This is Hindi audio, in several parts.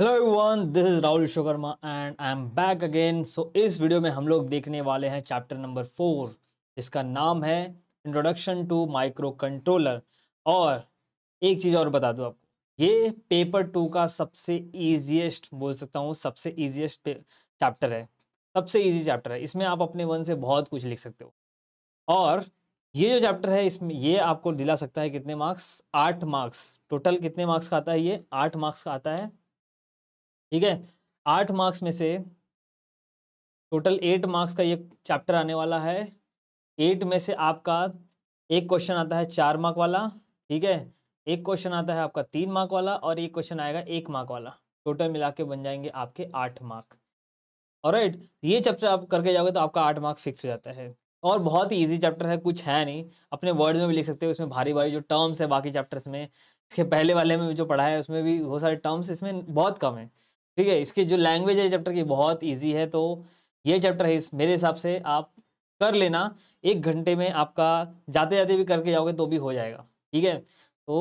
Hello everyone this is Rahul Vishwakarma and I am back again so इस वीडियो में हम लोग देखने वाले हैं चैप्टर नंबर फोर जिसका नाम है इंट्रोडक्शन टू माइक्रो कंट्रोलर और एक चीज़ और बता दूँ आपको ये पेपर टू का सबसे इजीएस्ट बोल सकता हूँ सबसे इजीएस्ट चैप्टर है सबसे इजी चैप्टर है इसमें आप अपने मन से बहुत कुछ लिख सकते हो और ये जो चैप्टर है इसमें ये आपको दिला सकता है कितने मार्क्स आठ मार्क्स टोटल कितने मार्क्स का आता है ये आठ मार्क्स का आता है ठीक है आठ मार्क्स में से टोटल एट मार्क्स का ये चैप्टर आने वाला है एट में से आपका एक क्वेश्चन आता है चार मार्क वाला ठीक है एक क्वेश्चन आता है आपका तीन मार्क वाला और एक क्वेश्चन आएगा एक मार्क वाला टोटल मिला के बन जाएंगे आपके आठ मार्क और राइट ये चैप्टर आप करके जाओगे तो आपका आठ मार्क फिक्स हो जाता है और बहुत ही ईजी चैप्टर है कुछ है नहीं अपने वर्ड्स में भी लिख सकते हो उसमें भारी भारी जो टर्म्स है बाकी चैप्टर्स में इसके पहले वाले में जो पढ़ा है उसमें भी बहुत सारे टर्म्स इसमें बहुत कम है ठीक है इसकी जो लैंग्वेज है चैप्टर की बहुत ईजी है तो ये चैप्टर है इस मेरे हिसाब से आप कर लेना एक घंटे में आपका जाते जाते भी करके जाओगे तो भी हो जाएगा ठीक है तो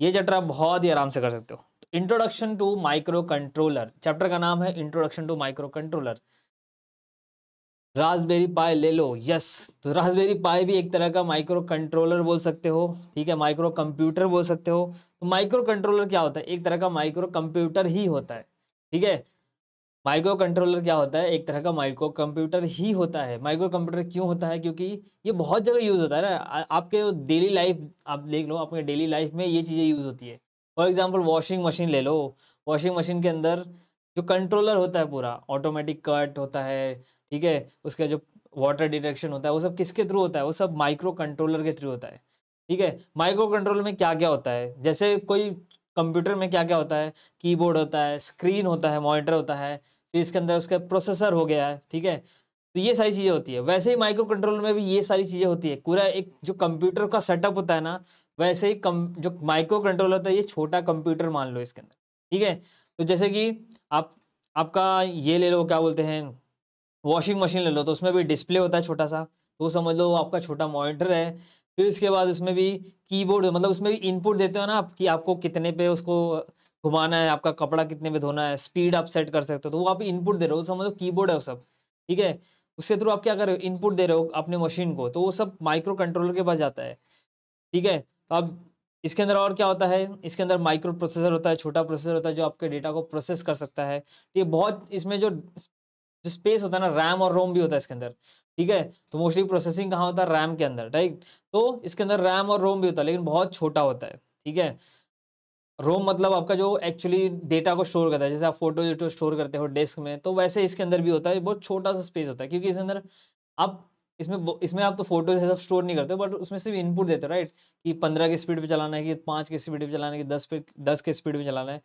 ये चैप्टर आप बहुत ही आराम से कर सकते हो introduction to microcontroller chapter का नाम है introduction to microcontroller Raspberry Pi ले लो यस तो रासबेरी पाई भी एक तरह का माइक्रो कंट्रोलर बोल सकते हो ठीक है माइक्रो कंप्यूटर बोल सकते हो तो माइक्रो कंट्रोलर क्या होता है एक तरह का माइक्रो कंप्यूटर ही होता है ठीक है माइक्रो कंट्रोलर क्या होता है एक तरह का माइक्रो कंप्यूटर ही होता है माइक्रो कंप्यूटर क्यों होता है क्योंकि ये बहुत जगह यूज़ होता है ना आपके डेली लाइफ आप देख लो आपके डेली लाइफ में ये चीज़ें यूज़ होती है फॉर एग्जाम्पल वॉशिंग मशीन ले लो वॉशिंग मशीन के अंदर जो कंट्रोलर होता है पूरा ऑटोमेटिक कट होता है ठीक है उसका जो वाटर डिटेक्शन होता है वो सब किसके थ्रू होता है वो सब माइक्रो कंट्रोलर के थ्रू होता है ठीक है माइक्रो कंट्रोल में क्या क्या होता है जैसे कोई कंप्यूटर में क्या क्या होता है कीबोर्ड होता है स्क्रीन होता है मॉनिटर होता है फिर इसके अंदर उसका प्रोसेसर हो गया है ठीक है तो ये सारी चीज़ें होती है वैसे ही माइक्रो कंट्रोलर में भी ये सारी चीज़ें होती है पूरा एक जो कंप्यूटर का सेटअप होता है ना वैसे ही कम जो माइक्रो कंट्रोलर होता है ये छोटा कंप्यूटर मान लो इसके अंदर ठीक है तो जैसे कि आप आपका ये ले लो क्या बोलते हैं वॉशिंग मशीन ले लो तो उसमें भी डिस्प्ले होता है छोटा सा तो समझ लो आपका छोटा मॉनिटर है फिर इसके बाद उसमें भी कीबोर्ड मतलब उसमें भी इनपुट देते हो ना आप कि आपको कितने पे उसको घुमाना है आपका कपड़ा कितने पे धोना है स्पीड आप सेट कर सकते हो तो वो आप इनपुट दे रहे हो समझो कीबोर्ड है वो सब ठीक है उसके थ्रू आप क्या कर रहे हो इनपुट दे रहे हो अपने मशीन को तो वो सब माइक्रो कंट्रोलर के पास जाता है ठीक है तो अब इसके अंदर और क्या होता है इसके अंदर माइक्रो प्रोसेसर होता है छोटा प्रोसेसर होता है जो आपके डेटा को प्रोसेस कर सकता है ये बहुत इसमें जो जो स्पेस होता है ना रैम और रोम भी होता है इसके अंदर ठीक है तो मोस्टली प्रोसेसिंग कहाँ होता है रैम के अंदर राइट तो इसके अंदर रैम और रोम भी होता है लेकिन बहुत छोटा होता है ठीक है रोम मतलब आपका जो एक्चुअली डेटा को स्टोर करता है जैसे आप फोटो वोटो स्टोर करते हो डेस्क में तो वैसे इसके अंदर भी होता है बहुत छोटा सा स्पेस होता है क्योंकि इसके अंदर आप इसमें इसमें आप तो फोटोज सब स्टोर नहीं करते बट उसमें सिर्फ इनपुट देते हो राइट कि पंद्रह की स्पीड पे चलाना है कि पाँच की स्पीड पर चलाना है कि दस पे दस के स्पीड पर चलाना है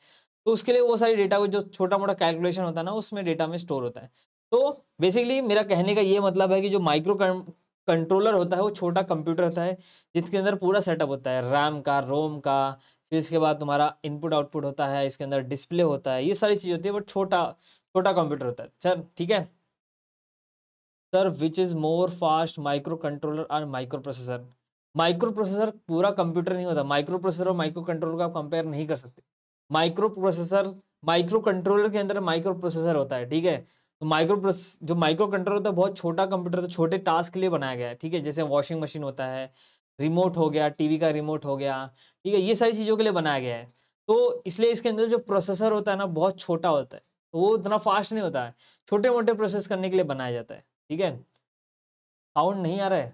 तो उसके लिए वो सारी डेटा को जो छोटा मोटा कैलकुलेशन होता है ना उसमें डेटा में स्टोर होता है तो बेसिकली मेरा कहने का ये मतलब है कि जो माइक्रो कंट्रोलर होता है वो छोटा कंप्यूटर होता है जिसके अंदर पूरा सेटअप होता है रैम का रोम का फिर इसके बाद तुम्हारा इनपुट आउटपुट होता है इसके अंदर डिस्प्ले होता है ये सारी चीज़ होती है बट छोटा छोटा कंप्यूटर होता है सर ठीक है sir which is more fast microcontroller और माइक्रो प्रोसेसर माइक्रो प्रोसेसर पूरा कंप्यूटर नहीं होता माइक्रो प्रोसेसर और माइक्रो कंट्रोलर का आप कंपेयर नहीं कर सकते माइक्रो प्रोसेसर माइक्रो कंट्रोलर के अंदर माइक्रो प्रोसेसर होता है ठीक है तो माइक्रो प्रोसेस जो माइक्रो कंट्रोल होता है बहुत छोटा कंप्यूटर होता है छोटे टास्क के लिए बनाया गया है ठीक है जैसे वॉशिंग मशीन होता है रिमोट हो गया टीवी का रिमोट हो गया ठीक है ये सारी चीज़ों के लिए बनाया गया है तो इसलिए इसके अंदर जो प्रोसेसर होता है ना बहुत छोटा होता है तो वो उतना फास्ट नहीं होता है छोटे मोटे प्रोसेस करने के लिए बनाया जाता है ठीक है साउंड नहीं आ रहा है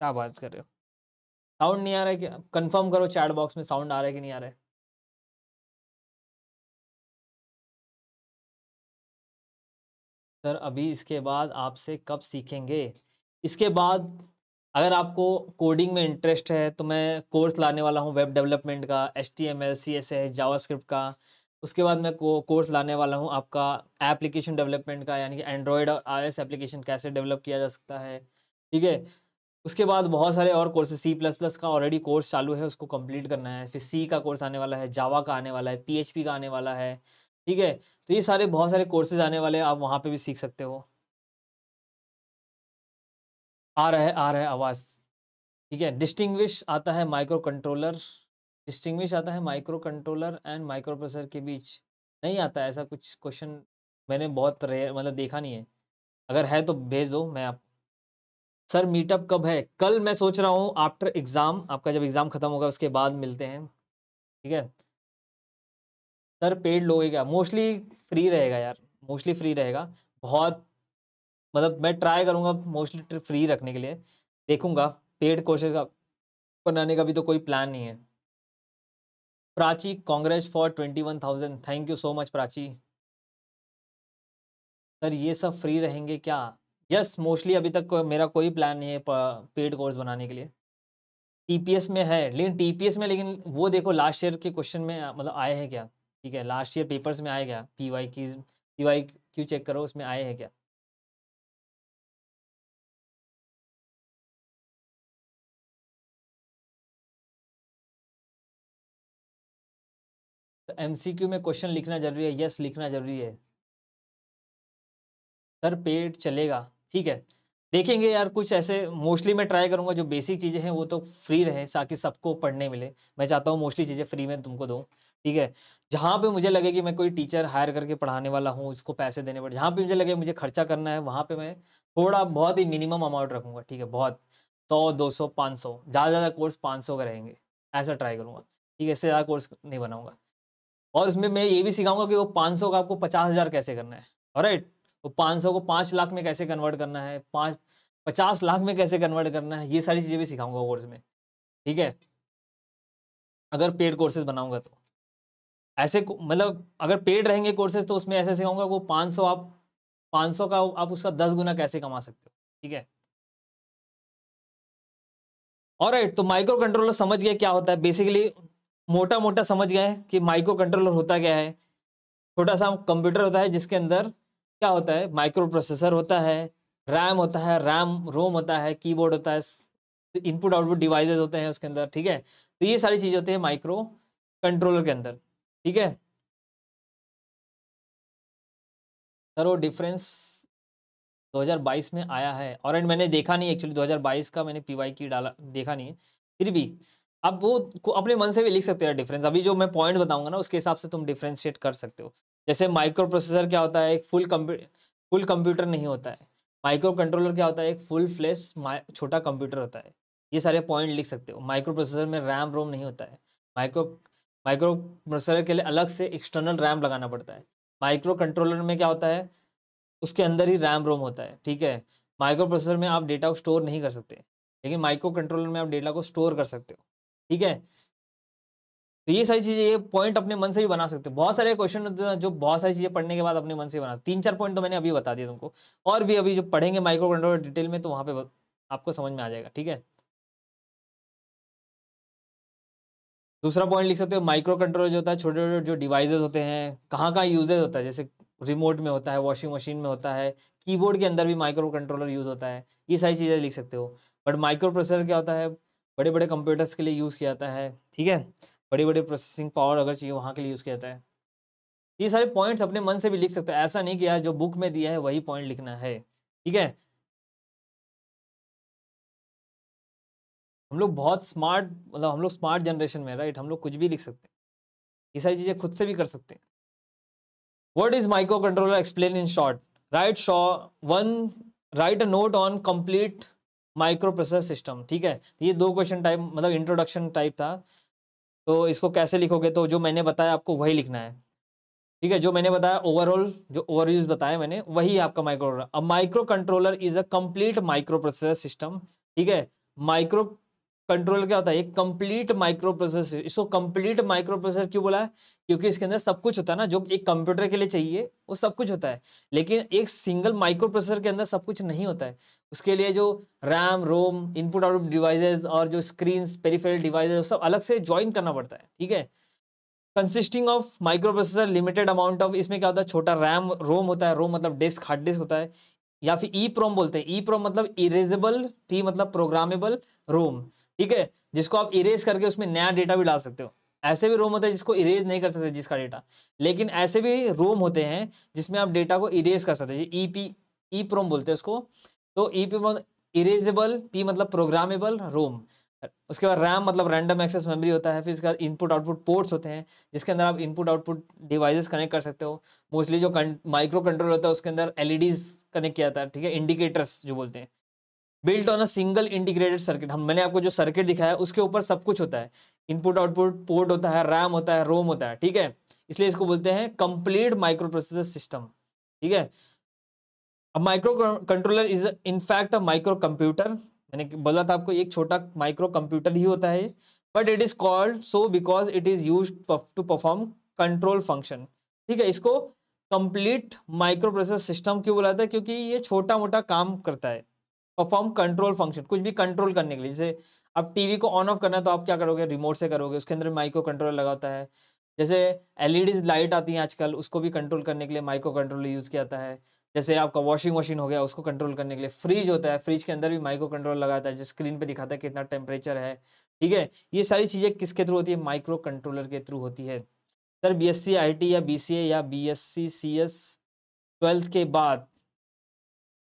क्या बात कर रहे हो साउंड नहीं आ रहा है क्या कंफर्म करो चैट बॉक्स में साउंड आ रहा है कि नहीं आ रहा है सर अभी इसके बाद आपसे कब सीखेंगे इसके बाद अगर आपको कोडिंग में इंटरेस्ट है तो मैं कोर्स लाने वाला हूँ वेब डेवलपमेंट का H T M L C S S JavaScript का उसके बाद मैं कोर्स लाने वाला हूँ आपका एप्लीकेशन डेवलपमेंट का यानी कि एंड्रॉयड और आई एप्लीकेशन कैसे डेवलप किया जा सकता है ठीक है उसके बाद बहुत सारे और कोर्सेज सी प्लस प्लस का ऑलरेडी कोर्स चालू है उसको कंप्लीट करना है फिर सी का कोर्स आने वाला है जावा का आने वाला है पी का आने वाला है ठीक है तो ये सारे बहुत सारे कोर्सेज आने वाले हैं आप वहाँ पे भी सीख सकते हो आ रहा है आ रहा है आवाज़ ठीक है डिस्टिंग्विश आता है माइक्रो कंट्रोलर डिस्टिंग्विश आता है microcontroller and microprocessor के बीच नहीं आता ऐसा कुछ क्वेश्चन मैंने बहुत रेयर मतलब देखा नहीं है अगर है तो भेज दो मैं आप सर मीटअप कब है कल मैं सोच रहा हूँ आफ्टर एग्ज़ाम आपका जब एग्ज़ाम ख़त्म होगा उसके बाद मिलते हैं ठीक है सर पेड लोगे क्या मोस्टली फ्री रहेगा यार मोस्टली फ्री रहेगा बहुत मतलब मैं ट्राई करूँगा मोस्टली फ्री रखने के लिए देखूँगा पेड कोर्सेज का बनाने का भी तो कोई प्लान नहीं है Prachi congrats for twenty one thousand thank you so much Prachi sir ये सब फ्री रहेंगे क्या यस yes, मोस्टली अभी तक को, मेरा कोई प्लान नहीं है पेड कोर्स बनाने के लिए टीपीएस में है लेकिन टीपीएस में लेकिन वो देखो लास्ट ईयर के क्वेश्चन में मतलब आए हैं क्या ठीक है लास्ट ईयर पेपर्स में आया गया पी वाई की पी वाई क्यू चेक करो उसमें आए हैं क्या तो एमसीक्यू में क्वेश्चन लिखना जरूरी है यस लिखना जरूरी है सर पेट चलेगा ठीक है देखेंगे यार कुछ ऐसे मोस्टली मैं ट्राई करूंगा जो बेसिक चीज़ें हैं वो तो फ्री रहे ताकि सबको पढ़ने मिले मैं चाहता हूँ मोस्टली चीज़ें फ्री में तुमको दूँ ठीक है जहाँ पे मुझे लगे कि मैं कोई टीचर हायर करके पढ़ाने वाला हूँ उसको पैसे देने पर जहाँ पे मुझे लगे मुझे खर्चा करना है वहाँ पे मैं थोड़ा बहुत ही मिनिमम अमाउंट रखूँगा ठीक है बहुत सौ दो सौ पाँच सौ ज़्यादा ज़्यादा कोर्स पाँच सौ का रहेंगे ऐसा ट्राई करूँगा ठीक है इससे ज़्यादा कोर्स नहीं बनाऊँगा और उसमें मैं ये भी सिखाऊंगा कि वो पाँच सौ का आपको पचास हज़ार कैसे करना है और राइट वो पाँच सौ को पाँच लाख में कैसे कन्वर्ट करना है पाँच पचास लाख में कैसे कन्वर्ट करना है ये सारी चीज़ें भी सिखाऊंगा कोर्स में ठीक है अगर पेड कोर्सेज बनाऊंगा तो ऐसे मतलब अगर पेड रहेंगे कोर्सेज तो उसमें ऐसे सिखाऊंगा वो 500 आप 500 का आप उसका 10 गुना कैसे कमा सकते हो ठीक है और राइट तो माइक्रो कंट्रोलर समझ गए क्या होता है बेसिकली मोटा मोटा समझ गए कि माइक्रो कंट्रोलर होता क्या है छोटा सा कंप्यूटर होता है जिसके अंदर क्या होता है माइक्रो प्रोसेसर होता है रैम होता है रैम रोम होता है कीबोर्ड होता है इनपुट आउटपुट डिवाइसेस होते हैं उसके अंदर ठीक है तो ये सारी चीज़ होती है माइक्रो कंट्रोलर के अंदर ठीक है सर वो डिफरेंस 2022 में आया है और एंड मैंने देखा नहीं एक्चुअली 2022 का मैंने पीवाई की डाला देखा नहीं है फिर भी अब वो अपने मन से भी लिख सकते हो डिफरेंस अभी जो मैं पॉइंट बताऊंगा ना उसके हिसाब से तुम डिफ्रेंशिएट कर सकते हो जैसे माइक्रो प्रोसेसर क्या होता है एक फुल फुल कंप्यूटर नहीं होता है माइक्रो कंट्रोलर क्या होता है एक फुल फ्लेस छोटा कंप्यूटर होता है ये सारे पॉइंट लिख सकते हो माइक्रो प्रोसेसर में रैम रोम नहीं होता है माइक्रो माइक्रो प्रोसेसर के लिए अलग से एक्सटर्नल रैम लगाना पड़ता है माइक्रो कंट्रोलर में क्या होता है उसके अंदर ही रैम रोम होता है ठीक है माइक्रो प्रोसेसर में आप डेटा को स्टोर नहीं कर सकते लेकिन माइक्रो कंट्रोलर में आप डेटा को स्टोर कर सकते हो ठीक है तो ये सारी चीज़ें ये पॉइंट अपने मन से भी बना सकते हो बहुत सारे क्वेश्चन जो बहुत सारी चीज़ें पढ़ने के बाद अपने मन से बना तीन चार पॉइंट तो मैंने अभी बता दिया तुमको और भी अभी जो पढ़ेंगे माइक्रो कंट्रोलर डिटेल में तो वहाँ पे आपको समझ में आ जाएगा ठीक है दूसरा पॉइंट लिख सकते हो माइक्रो कंट्रोलर जो होता है छोटे छोटे जो डिवाइसेस होते हैं कहाँ कहाँ यूजेज होता है जैसे रिमोट में होता है वॉशिंग मशीन में होता है कीबोर्ड के अंदर भी माइक्रो कंट्रोलर यूज़ होता है ये सारी चीज़ें लिख सकते हो बट माइक्रो प्रोसेसर क्या होता है बड़े बड़े कंप्यूटर्स के लिए यूज़ किया जाता है ठीक है बड़ी बड़ी प्रोसेसिंग पावर अगर चाहिए वहाँ के लिए यूज़ किया जाता है ये सारे पॉइंट्स अपने मन से भी लिख सकते हो ऐसा नहीं किया जो बुक में दिया है वही पॉइंट लिखना है ठीक है हम लोग बहुत स्मार्ट मतलब हम लोग स्मार्ट जनरेशन में राइट हम लोग कुछ भी लिख सकते हैं ये सारी चीज़ें खुद से भी कर सकते हैं what is microcontroller explain in short write शॉ one write a note on complete microprocessor system ठीक है ये दो क्वेश्चन टाइप मतलब इंट्रोडक्शन टाइप था तो इसको कैसे लिखोगे तो जो मैंने बताया आपको वही लिखना है ठीक है जो मैंने बताया ओवरऑल जो यूज बताया मैंने वही आपका माइक्रो अब microcontroller is a complete microprocessor system ठीक है माइक्रो कंट्रोल क्या होता है एक कंप्लीट माइक्रो प्रोसेसर इसको कंप्लीट माइक्रो प्रोसेसर क्यों बोला है क्योंकि इसके अंदर सब कुछ होता है ना जो एक कंप्यूटर के लिए चाहिए वो सब कुछ होता है लेकिन एक सिंगल माइक्रो प्रोसेसर के अंदर सब कुछ नहीं होता है उसके लिए जो RAM ROM input output devices और जो स्क्रीन पेरीफेरल डिवाइसेज सब अलग से ज्वाइन करना पड़ता है ठीक है consisting of microprocessor limited amount of इसमें क्या होता है छोटा रैम रोम होता है रोम मतलब डिस्क हार्ड डिस्क होता है या फिर ई प्रोम बोलते हैं ई प्रोम मतलब इरेजेबल पी मतलब प्रोग्रामेबल रोम ठीक है जिसको आप इरेज करके उसमें नया डेटा भी डाल सकते हो ऐसे भी रोम होते हैं जिसको इरेज नहीं कर सकते जिसका डेटा लेकिन ऐसे भी रोम होते हैं जिसमें आप डेटा को इरेज कर सकते हैं ई पी ई प्रोम बोलते हैं उसको तो ई पी इरेजेबल पी मतलब प्रोग्रामेबल मतलब रोम उसके बाद रैम मतलब रैंडम एक्सेस मेमोरी होता है फिर इसका इनपुट आउटपुट पोर्ट्स होते हैं जिसके अंदर आप इनपुट आउटपुट डिवाइसेस कनेक्ट कर सकते हो मोस्टली जो माइक्रो कंट्रोल होता है उसके अंदर एलईडीज कनेक्ट किया जाता है ठीक है इंडिकेटर्स जो बोलते हैं built on a single integrated circuit हम मैंने आपको जो सर्किट दिखाया है उसके ऊपर सब कुछ होता है इनपुट आउटपुट पोर्ट होता है रैम होता है रोम होता है ठीक है इसलिए इसको बोलते हैं कंप्लीट माइक्रो प्रोसेसर सिस्टम ठीक है अब microcontroller is in fact a microcomputer मैंने बोला था आपको एक छोटा माइक्रो कंप्यूटर ही होता है but it is called so because it is use to perform control function ठीक है इसको कंप्लीट माइक्रो प्रोसेसर सिस्टम क्यों बोला था क्योंकि ये छोटा मोटा काम करता है परफॉर्म कंट्रोल फंक्शन कुछ भी कंट्रोल करने के लिए जैसे अब टीवी को ऑन ऑफ करना है तो आप क्या करोगे रिमोट से करोगे उसके अंदर माइक्रो कंट्रोलर लगा होता है जैसे एलईडी लाइट e आती है आजकल उसको भी कंट्रोल करने के लिए माइक्रो कंट्रोल यूज़ किया जाता है जैसे आपका वॉशिंग मशीन हो गया उसको कंट्रोल करने के लिए फ्रिज होता है फ्रिज के अंदर भी माइक्रो कंट्रोल लगाता है जैसे स्क्रीन पे दिखाता है कितना टेम्परेचर है ठीक है ये सारी चीज़ें किसके थ्रू होती है माइक्रो कंट्रोलर के थ्रू होती है सर बी एस या बी या बी एस ट्वेल्थ के बाद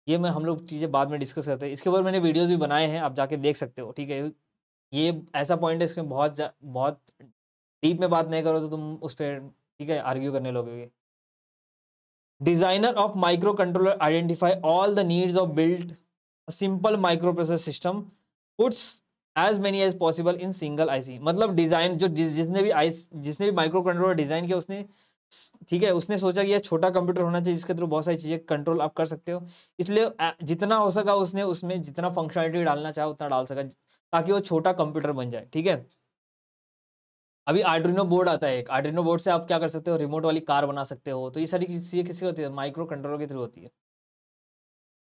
ये मैं हम लोग चीज़ें बाद में डिस्कस करते हैं इसके ऊपर मैंने वीडियोज़ भी बनाए हैं आप जाके देख सकते हो ठीक है ये ऐसा पॉइंट है इसमें बहुत बहुत डीप में बात नहीं करो तो तुम उस पर ठीक है आर्ग्यू करने लोगे designer of microcontroller identify all the needs of build simple micro process system puts as many as possible in single IC मतलब डिजाइन जो जिस, जिसने भी आई e, जिसने भी माइक्रो कंट्रोलर डिजाइन किया उसने ठीक है उसने सोचा कि यह छोटा कंप्यूटर होना चाहिए जिसके थ्रू बहुत सारी चीज़ें कंट्रोल आप कर सकते हो इसलिए जितना हो सका उसने उसमें जितना फंक्शनलिटी डालना चाहे उतना डाल सका ताकि वो छोटा कंप्यूटर बन जाए ठीक है अभी आर्ड्रिनो बोर्ड आता है एक आर्ड्रिनो बोर्ड से आप क्या कर सकते हो रिमोट वाली कार बना सकते हो तो ये सारी चीज़ें किसी होती है माइक्रो कंट्रोल के थ्रू होती है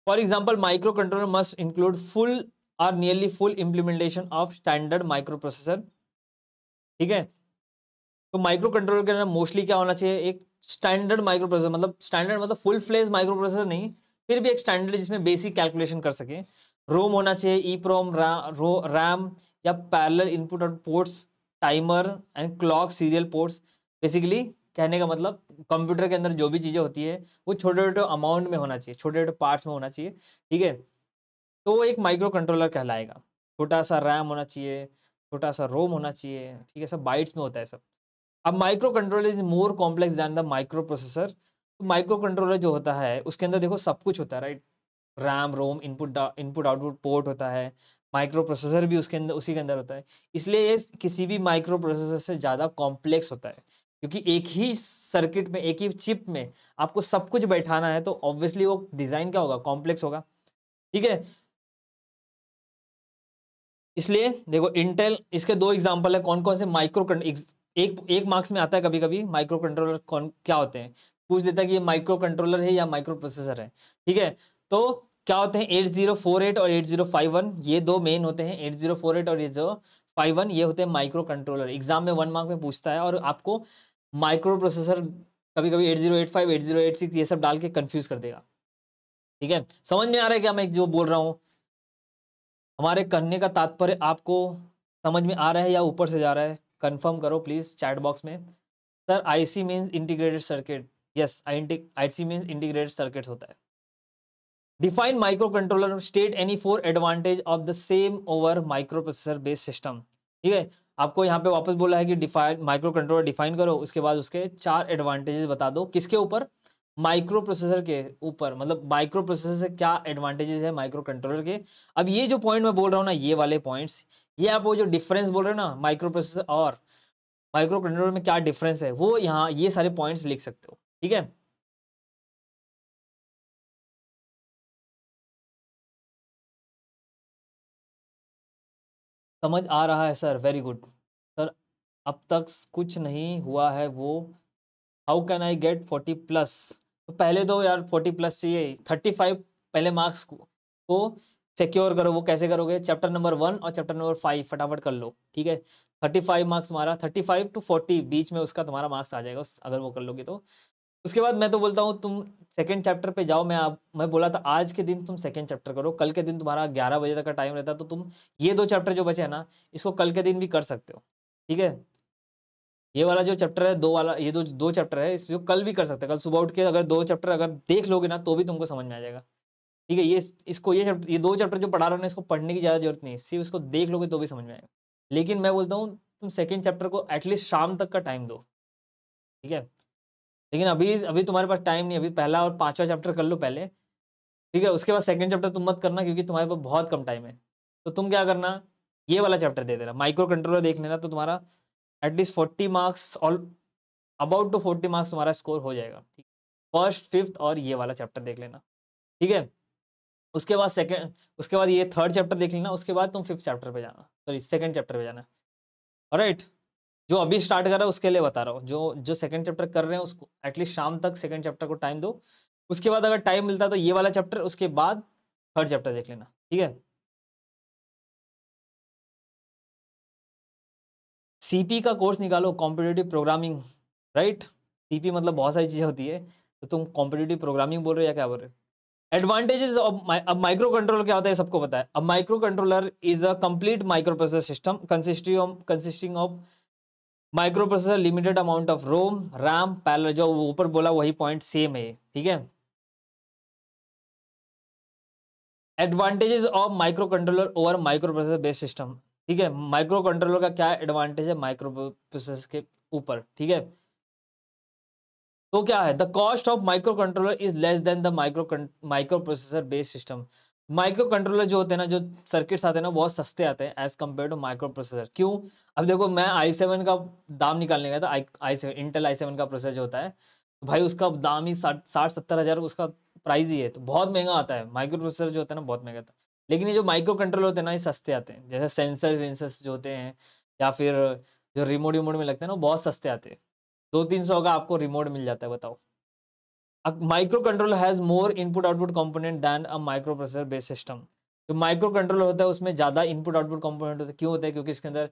for example micro control must include full और nearly full implementation of standard microprocessor ठीक है तो माइक्रो कंट्रोलर के अंदर मोस्टली क्या होना चाहिए एक स्टैंडर्ड माइक्रो प्रोसेसर मतलब स्टैंडर्ड मतलब फुल फ्लेज माइक्रो प्रोसेसर नहीं फिर भी एक स्टैंडर्ड जिसमें बेसिक कैलकुलेशन कर सके रोम होना चाहिए ई प्रोम रैम या पैरल इनपुट और ports timer and clock serial ports basically कहने का मतलब कंप्यूटर के अंदर जो भी चीज़ें होती है वो छोटे छोटे अमाउंट में होना चाहिए छोटे छोटे पार्ट्स में होना चाहिए ठीक है तो वो एक माइक्रो कंट्रोलर कहलाएगा छोटा सा रैम होना चाहिए छोटा सा रोम होना चाहिए ठीक है सब बाइट्स में होता है सब अब microcontroller is more complex than the microprocessor microcontroller जो होता है उसके अंदर देखो सब कुछ होता है right RAM ROM input input output port होता है माइक्रो प्रोसेसर भी उसके अंदर उसी के अंदर होता है इसलिए ये किसी भी माइक्रो प्रोसेसर से ज़्यादा कॉम्प्लेक्स होता है क्योंकि एक ही सर्किट में एक ही चिप में आपको सब कुछ बैठाना है तो ऑब्वियसली वो डिज़ाइन क्या होगा कॉम्प्लेक्स होगा ठीक है इसलिए देखो इंटेल इसके दो एग्जांपल है कौन कौन से माइक्रो एक एक मार्क्स में आता है कभी कभी माइक्रो कंट्रोलर कौन क्या होते हैं पूछ देता है कि ये माइक्रो कंट्रोलर है या माइक्रो प्रोसेसर है ठीक है तो क्या होते हैं 8048 और 8051 ये दो मेन होते हैं 8048 और 8051 ये होते हैं माइक्रो कंट्रोलर एग्जाम में वन मार्क में पूछता है और आपको माइक्रो प्रोसेसर कभी कभी 8085 8086 ये सब डाल के कन्फ्यूज कर देगा ठीक है समझ में आ रहा है क्या मैं जो बोल रहा हूँ हमारे कहने का तात्पर्य आपको समझ में आ रहा है या ऊपर से जा रहा है कंफर्म करो प्लीज़ चैट बॉक्स में sir IC means integrated circuit yes IC means integrated circuit होता है define microcontroller state any four advantage of the same over microprocessor based system ठीक है आपको यहाँ पे वापस बोला है कि डिफाइन माइक्रो कंट्रोलर डिफाइन करो उसके बाद उसके चार एडवांटेजेस बता दो किसके ऊपर माइक्रो प्रोसेसर के ऊपर मतलब माइक्रो प्रोसेसर से क्या एडवांटेजेस है माइक्रो कंट्रोलर के अब ये जो पॉइंट मैं बोल रहा हूँ ना ये वाले पॉइंट्स ये आप वो जो डिफरेंस बोल रहे हो ना माइक्रो प्रोसेसर और माइक्रो कंट्रोलर में क्या डिफरेंस है वो यहाँ ये सारे पॉइंट्स लिख सकते हो ठीक है समझ आ रहा है सर वेरी गुड सर अब तक कुछ नहीं हुआ है वो how can I get forty plus तो पहले तो यार फोर्टी प्लस चाहिए थर्टी फाइव पहले मार्क्स को तो सिक्योर करो वो कैसे करोगे चैप्टर नंबर वन और चैप्टर नंबर फाइव फटाफट कर लो ठीक है थर्टी फाइव मार्क्स मारा थर्टी फाइव टू फोर्टी बीच में उसका तुम्हारा मार्क्स आ जाएगा अगर वो कर लोगे तो उसके बाद मैं तो बोलता हूँ तुम सेकेंड चैप्टर पे जाओ मैं आप मैं बोला था आज के दिन तुम सेकेंड चैप्टर करो कल के दिन तुम्हारा ग्यारह बजे तक का टाइम रहता तो तुम ये दो चैप्टर जो बचे हैं ना इसको कल के दिन भी कर सकते हो ठीक है ये वाला जो चैप्टर है दो वाला ये दो दो चैप्टर है इसको कल भी कर सकते हैं कल सुबह उठ के अगर दो चैप्टर अगर देख लोगे ना तो भी तुमको समझ में आ जाएगा ठीक है ये इसको ये चैप्टर ये दो चैप्टर जो पढ़ा रहे हो इसको पढ़ने की ज़्यादा जरूरत नहीं है सिर्फ इसको देख लोगे तो भी समझ में आएगा लेकिन मैं बोलता हूँ तुम सेकेंड चैप्टर को एटलीस्ट शाम तक का टाइम दो ठीक है लेकिन अभी अभी तुम्हारे पास टाइम नहीं अभी पहला और पाँचवा चैप्टर कर लो पहले ठीक है उसके बाद सेकेंड चैप्टर तुम मत करना क्योंकि तुम्हारे पास बहुत कम टाइम है तो तुम क्या करना ये वाला चैप्टर दे देना माइक्रो कंट्रोलर देख लेना तो तुम्हारा at least forty marks all about to forty marks तुम्हारा स्कोर हो जाएगा ठीक फर्स्ट फिफ्थ और ये वाला चैप्टर देख लेना ठीक है उसके बाद सेकेंड उसके बाद ये थर्ड चैप्टर देख लेना उसके बाद तुम फिफ्थ चैप्टर पे जाना सॉरी सेकेंड चैप्टर पे जाना राइट जो अभी स्टार्ट कर रहा है उसके लिए बता रहा हूँ जो जो सेकंड चैप्टर कर रहे हैं उसको एटलीस्ट शाम तक सेकंड चैप्टर को टाइम दो उसके बाद अगर टाइम मिलता है तो ये वाला चैप्टर उसके बाद थर्ड चैप्टर देख लेना ठीक है सीपी का कोर्स निकालो कॉम्पिटेटिव प्रोग्रामिंग राइट सीपी मतलब बहुत सारी चीज़ें होती है तो तुम कॉम्पिटेटिव प्रोग्रामिंग बोल रहे हो या क्या बोल रहे हो एडवांटेजेस ऑफ अब माइक्रो कंट्रोलर क्या होता है सबको पता है अब microcontroller is a complete microprocessor system consisting of consisting of microprocessor limited amount of ROM RAM parallel जो ऊपर बोला वही पॉइंट सेम है ठीक है advantages of microcontroller over microprocessor based system ठीक है माइक्रो कंट्रोलर का क्या एडवांटेज है माइक्रो प्रोसेसर के ऊपर ठीक है तो क्या है the cost of microcontroller is less than the micro microprocessor based system microcontroller जो होते हैं ना जो सर्किट्स आते हैं ना बहुत सस्ते आते हैं as compare to microprocessor क्यों अब देखो मैं आई सेवन का दाम निकालने गया था i seven Intel i seven का प्रोसेसर जो होता है तो भाई उसका दाम ही साठ साठ सत्तर हज़ार उसका प्राइस ही है तो बहुत महंगा आता है माइक्रो प्रोसेसर जो होता है ना बहुत महंगा था लेकिन ये जो माइक्रो कंट्रोल होते हैं ना ये सस्ते आते हैं जैसे सेंसर वेंसर्स जो होते हैं या फिर जो रिमोट रिमोट में लगते हैं ना बहुत सस्ते आते हैं दो तीन सौ का आपको रिमोट मिल जाता है बताओ micro control has more input output component than a microprocessor base system जो माइक्रो कंट्रोल होता है उसमें ज़्यादा इनपुट आउटपुट कंपोनेंट होता है क्यों होता है क्योंकि इसके अंदर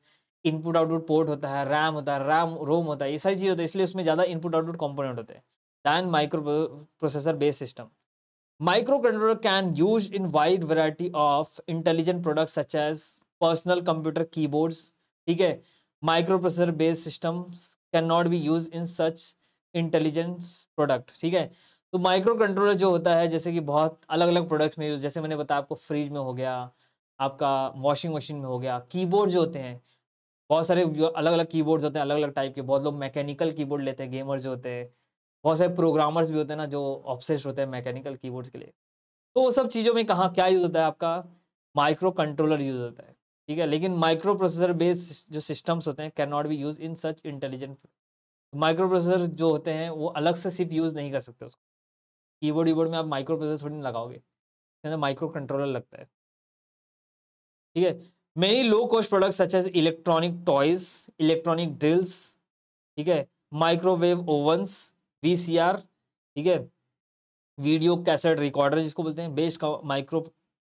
इनपुट आउटपुट पोर्ट होता है रैम होता है रैम रोम होता है ये सारी चीज़ होता है इसलिए उसमें ज़्यादा इनपुट आउटपुट कॉम्पोनेंट होते हैं than microprocessor base system micro control can use in wide variety of intelligent product such as personal computer keyboards ठीक है microprocessor based systems can not be use in such intelligence product ठीक है तो माइक्रो कंट्रोलर जो होता है जैसे कि बहुत अलग अलग प्रोडक्ट्स में यूज जैसे मैंने बताया आपको फ्रिज में हो गया आपका वॉशिंग मशीन में हो गया कीबोर्ड जो होते हैं बहुत सारे अलग अलग कीबोर्ड्स होते हैं अलग अलग टाइप के बहुत लोग मैकेनिकल कीबोर्ड लेते हैं गेमर्स जो होते हैं बहुत सारे प्रोग्रामर्स भी होते हैं ना जो ऑप्शेस होते हैं मैकेनिकल कीबोर्ड्स के लिए तो वो सब चीज़ों में कहाँ क्या यूज़ होता है आपका माइक्रो कंट्रोलर यूज़ होता है ठीक है लेकिन माइक्रो प्रोसेसर बेस्ड जो सिस्टम्स होते हैं can not be use in such intelligent microprocessor जो होते हैं वो अलग से सिर्फ यूज़ नहीं कर सकते उसको कीबोर्ड वीबोर्ड में आप माइक्रो प्रोसेसर थोड़ी ना लगाओगे माइक्रो कंट्रोलर लगता है ठीक है many low cost product such as electronic toys electronic drills ठीक है माइक्रोवेव ओवंस वी ठीक है वीडियो कैसेट रिकॉर्डर जिसको बोलते हैं based micro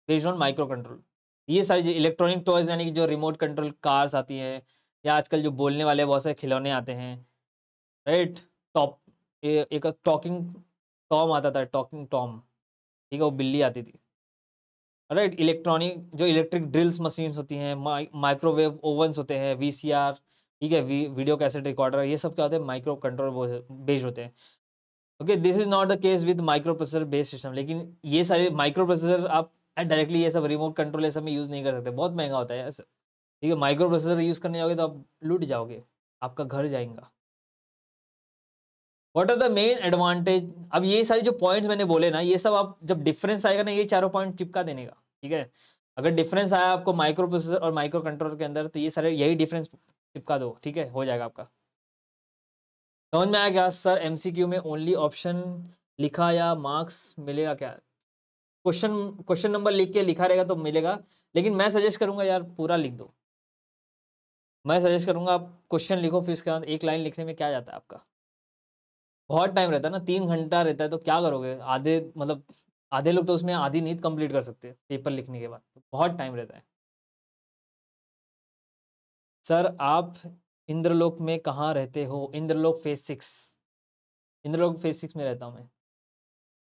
based on micro control ये सारी इलेक्ट्रॉनिक टॉयज यानी कि जो रिमोट कंट्रोल कार्स आती हैं या आजकल जो बोलने वाले बहुत सारे खिलौने आते हैं राइट टॉप एक टॉकिंग टॉम आता था टॉकिंग टॉम ठीक है वो बिल्ली आती थी राइट इलेक्ट्रॉनिक जो इलेक्ट्रिक ड्रिल्स मशीन्स होती हैं माइक्रोवेव ओवन्स होते हैं वी ठीक है वीडियो कैसेट रिकॉर्डर ये सब क्या होते हैं माइक्रो कंट्रोल बेस्ड होते हैं okay this is not the case with microprocessor based system लेकिन ये सारे माइक्रो प्रोसेसर आप डायरेक्टली ये सब रिमोट कंट्रोल ये सब में यूज़ नहीं कर सकते बहुत महंगा होता है यार सर ठीक है माइक्रो प्रोसेसर यूज़ करने जाओगे तो आप लूट जाओगे आपका घर जाएगा what are the main advantage अब ये सारी जो पॉइंट्स मैंने बोले ना ये सब आप जब डिफरेंस आएगा ना ये चारों पॉइंट चिपका देने का ठीक है अगर डिफरेंस आया आपको माइक्रो प्रोसेसर और माइक्रो कंट्रोलर के अंदर तो ये सारे यही डिफरेंस चिपका दो ठीक है हो जाएगा आपका समझ में आया क्या सर एमसीक्यू में ओनली ऑप्शन लिखा या मार्क्स मिलेगा क्या क्वेश्चन क्वेश्चन नंबर लिख के लिखा रहेगा तो मिलेगा लेकिन मैं सजेस्ट करूंगा यार पूरा लिख दो मैं सजेस्ट करूंगा आप क्वेश्चन लिखो फिर उसके बाद एक लाइन लिखने में क्या जाता है आपका बहुत टाइम रहता है ना तीन घंटा रहता है तो क्या करोगे आधे मतलब आधे लोग तो उसमें आधी नींद कंप्लीट कर सकते हैं पेपर लिखने के बाद तो बहुत टाइम रहता है सर आप इंद्रलोक में कहाँ रहते हो Inderlok phase six Inderlok phase six में रहता हूँ मैं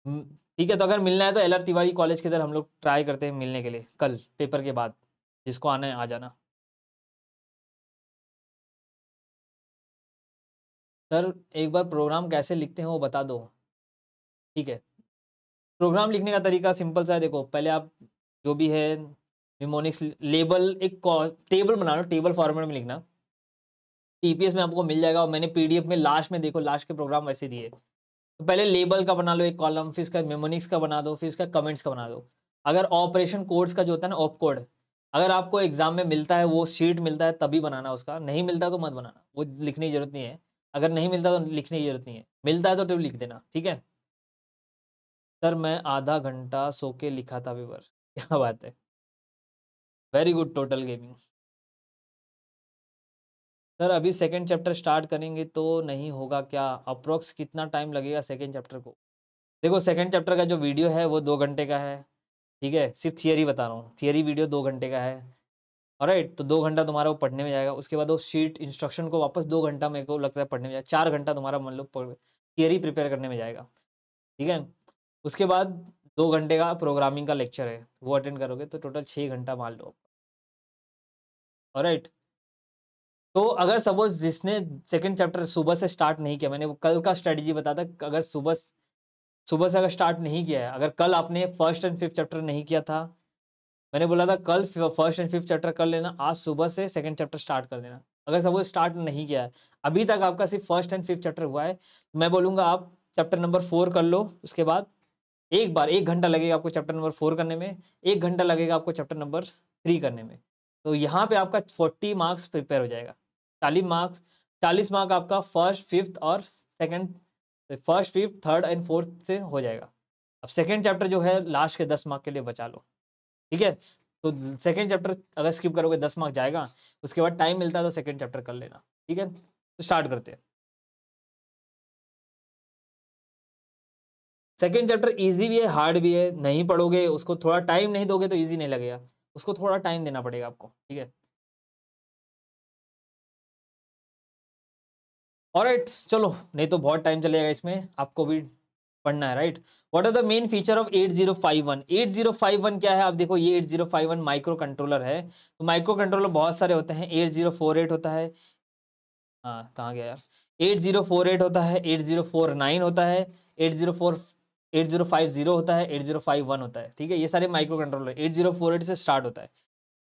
हम्म, ठीक है तो अगर मिलना है तो एल आर तिवारी कॉलेज के अंदर हम लोग ट्राई करते हैं मिलने के लिए कल पेपर के बाद जिसको आना है आ जाना सर एक बार प्रोग्राम कैसे लिखते हैं वो बता दो ठीक है प्रोग्राम लिखने का तरीका सिंपल सा है देखो पहले आप जो भी है निमोनिक्स लेबल एक टेबल बना लो टेबल फॉर्मेट में लिखना टीपीएस में आपको मिल जाएगा और मैंने पीडीएफ में लास्ट में देखो लास्ट के प्रोग्राम वैसे दिए तो पहले लेबल का बना लो एक कॉलम फिर इसका मेमोनिक्स का बना दो फिर इसका कमेंट्स का बना दो अगर ऑपरेशन कोड्स का जो होता है ना ऑप कोड अगर आपको एग्जाम में मिलता है वो शीट मिलता है तभी बनाना उसका नहीं मिलता तो मत बनाना वो लिखने की जरूरत नहीं है अगर नहीं मिलता तो लिखने की जरूरत नहीं है मिलता है तो टिप लिख देना ठीक है सर मैं आधा घंटा सो के लिखा था विवर क्या बात है very good total gaming sir अभी सेकेंड चैप्टर स्टार्ट करेंगे तो नहीं होगा क्या अप्रोक्स कितना टाइम लगेगा सेकेंड चैप्टर को देखो सेकेंड चैप्टर का जो वीडियो है वो दो घंटे का है ठीक है सिर्फ थियरी बता रहा हूँ थियरी वीडियो दो घंटे का है और राइट तो दो घंटा तुम्हारा वो पढ़ने में जाएगा उसके बाद वो शीट इंस्ट्रक्शन को वापस दो घंटा मेरे को लगता है पढ़ने में जाएगा चार घंटा तुम्हारा मान लो थियरी प्रिपेयर करने में जाएगा ठीक है उसके बाद दो घंटे का प्रोग्रामिंग का लेक्चर है वो अटेंड करोगे तो टोटल छः घंटा मान लो और राइट तो अगर सपोज जिसने सेकेंड चैप्टर सुबह से स्टार्ट नहीं किया मैंने वो कल का स्ट्रेटजी बताया था अगर सुबह सुबह से अगर स्टार्ट नहीं किया है अगर कल आपने फर्स्ट एंड फिफ्थ चैप्टर नहीं किया था मैंने बोला था कल फर्स्ट एंड फिफ्थ चैप्टर कर लेना आज सुबह से सेकंड चैप्टर स्टार्ट कर देना अगर सपोज स्टार्ट नहीं किया है अभी तक आपका सिर्फ फर्स्ट एंड फिफ्थ चैप्टर हुआ है मैं बोलूँगा आप चैप्टर नंबर फोर कर लो उसके बाद एक बार एक घंटा लगेगा आपको चैप्टर नंबर फोर करने में एक घंटा लगेगा आपको चैप्टर नंबर थ्री करने में तो यहाँ पे आपका फोर्टी मार्क्स प्रिपेयर हो जाएगा चालीस मार्क्स चालीस मार्क आपका फर्स्ट फिफ्थ और second first fifth third and fourth से हो जाएगा अब सेकेंड चैप्टर जो है लास्ट के दस मार्क के लिए बचा लो ठीक है तो सेकेंड चैप्टर अगर स्किप करोगे दस मार्क जाएगा उसके बाद टाइम मिलता है तो सेकेंड चैप्टर कर लेना ठीक है तो स्टार्ट करते हैं सेकेंड चैप्टर ईजी भी है हार्ड भी है नहीं पढ़ोगे उसको थोड़ा टाइम नहीं दोगे तो ईजी नहीं लगेगा उसको थोड़ा टाइम देना पड़ेगा आपको ठीक है और चलो नहीं तो बहुत टाइम चलेगा इसमें आपको भी पढ़ना है right what are the main feature of 8051 8051 क्या है आप देखो ये 8051 माइक्रो कंट्रोलर है तो माइक्रो कंट्रोलर बहुत सारे होते हैं 8048 होता है हाँ कहाँ गया यार 8048 होता है 8049 होता है 804 8050 होता है 8051 होता है ठीक है ये सारे माइक्रो कंट्रोलर एट से स्टार्ट होता है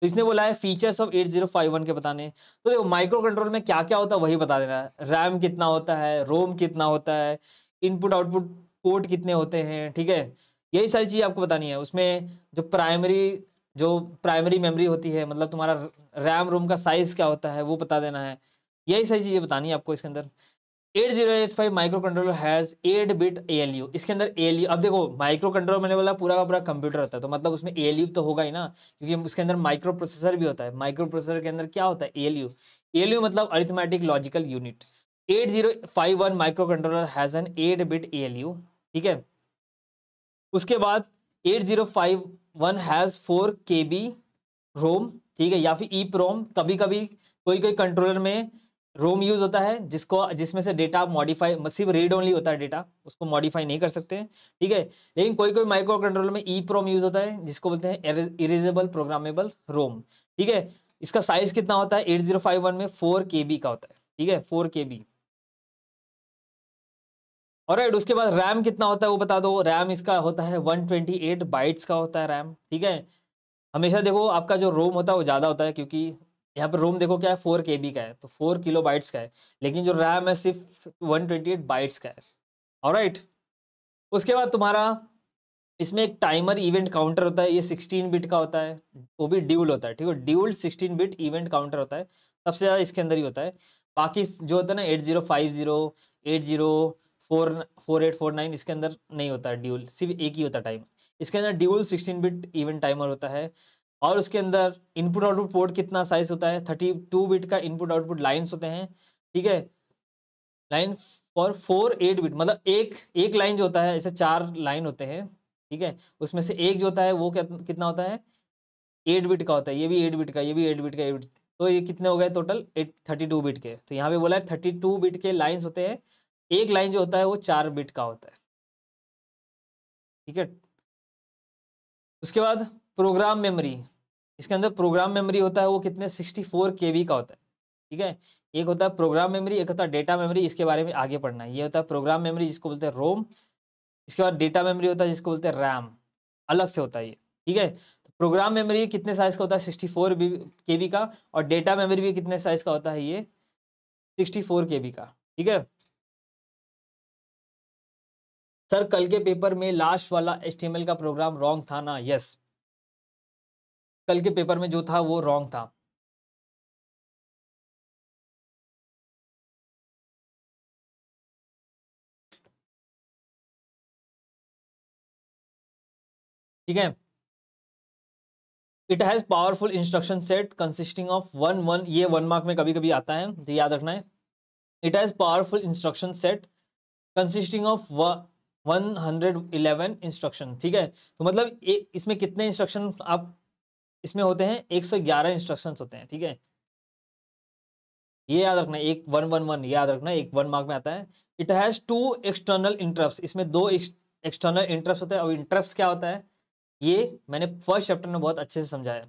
तो इसने बोला है फीचर्स ऑफ 8051 के बताने तो देखो माइक्रो कंट्रोल में क्या क्या होता है वही बता देना रैम कितना होता है रोम कितना होता है इनपुट आउटपुट पोर्ट कितने होते हैं ठीक है यही सारी चीज़ आपको बतानी है उसमें जो प्राइमरी जो प्राइमरी मेमोरी होती है मतलब तुम्हारा रैम रोम का साइज़ क्या होता है वो बता देना है यही सारी चीज़ें बतानी है आपको इसके अंदर 8085 microcontroller has 8 bit ALU इसके अंदर एएलयू अब देखो माइक्रो कंट्रोलर मैंने बोला पूरा का पूरा कंप्यूटर होता है तो मतलब उसमें एएलयू तो होगा ही ना क्योंकि उसके अंदर माइक्रो प्रोसेसर भी होता है माइक्रो प्रोसेसर के अंदर क्या होता है एएलयू एएलयू मतलब arithmetic logical unit 8051 microcontroller has an 8 bit ALU ठीक है उसके बाद 8051 हैज़ 4 केबी रोम ठीक है या फिर ई e प्रोम कभी कभी कोई कोई कंट्रोलर में रोम यूज होता है जिसको जिसमें से डेटा आप मॉडिफाई सिर्फ रीड ओनली होता है डेटा उसको मॉडिफाई नहीं कर सकते ठीक है लेकिन कोई कोई माइक्रो कंट्रोल में ई प्रोम यूज होता है जिसको बोलते हैं इरेजेबल प्रोग्रामेबल रोम ठीक है इसका साइज कितना होता है एट जीरो फाइव वन में फोर के बी का होता है ठीक है फोर के बी और राइट उसके बाद रैम कितना होता है वो बता दो रैम इसका होता है वन ट्वेंटी एट बाइट्स का होता है रैम ठीक है हमेशा देखो आपका जो रोम होता है वो ज़्यादा होता है क्योंकि यहाँ पर रोम देखो क्या है फोर के बी का है तो फोर किलो बाइट्स का है लेकिन जो रैम है सिर्फ वन ट्वेंटी एट बाइट्स का है और राइट उसके बाद तुम्हारा इसमें एक टाइमर इवेंट काउंटर होता है ये सिक्सटीन बिट का होता है वो भी ड्यूल होता है ठीक है dual sixteen bit event counter होता है सबसे ज़्यादा इसके अंदर ही होता है बाकी जो होता है ना eight zero five zero eight zero four four eight four nine इसके अंदर नहीं होता है ड्यूल सिर्फ एक ही होता है टाइमर इसके अंदर dual sixteen bit event timer होता है और उसके अंदर इनपुट आउटपुट पोर्ट कितना साइज होता है थर्टी टू बिट का इनपुट आउटपुट लाइंस होते हैं ठीक है line for four eight bit मतलब एक एक लाइन जो होता है ऐसे चार लाइन होते हैं ठीक है उसमें से एक जो होता है वो कितना होता है एट बिट का होता है ये भी एट बिट का ये भी एट बिट का एट तो ये कितने हो गए total eight thirty two bit के तो यहाँ पे बोला है थर्टी टू बिट के लाइंस होते हैं एक लाइन जो होता है वो चार बिट का होता है ठीक है उसके बाद प्रोग्राम मेमोरी इसके अंदर प्रोग्राम मेमोरी होता है वो कितने सिक्सटी फोर के बी का होता है ठीक है एक होता है प्रोग्राम मेमोरी एक होता है डेटा मेमोरी इसके बारे में आगे पढ़ना है ये होता है प्रोग्राम मेमोरी जिसको बोलते हैं रोम इसके बाद डेटा मेमोरी होता है जिसको बोलते हैं रैम अलग से होता है ये ठीक है तो प्रोग्राम मेमोरी कितने साइज़ का होता है सिक्सटी फोर के बी का और डेटा मेमोरी भी कितने साइज़ का होता है ये सिक्सटी फोर के का ठीक है सर कल के पेपर में लास्ट वाला एच का प्रोग्राम रॉन्ग था ना यस कल के पेपर में जो था वो रॉन्ग था ठीक है it has powerful instruction set consisting of one one ये वन मार्क में कभी कभी आता है तो याद रखना है it has powerful instruction set consisting of one hundred eleven instruction ठीक है तो मतलब इसमें कितने इंस्ट्रक्शन आप इसमें होते हैं 111 इंस्ट्रक्शंस होते हैं ठीक है ये याद रखना एक वन वन वन याद रखना एक वन मार्क में आता है it has two external interrupt इसमें दो एक्सटर्नल इंटरप्ट होते हैं और इंटरप्ट क्या होता है ये मैंने फर्स्ट चैप्टर में बहुत अच्छे से समझाया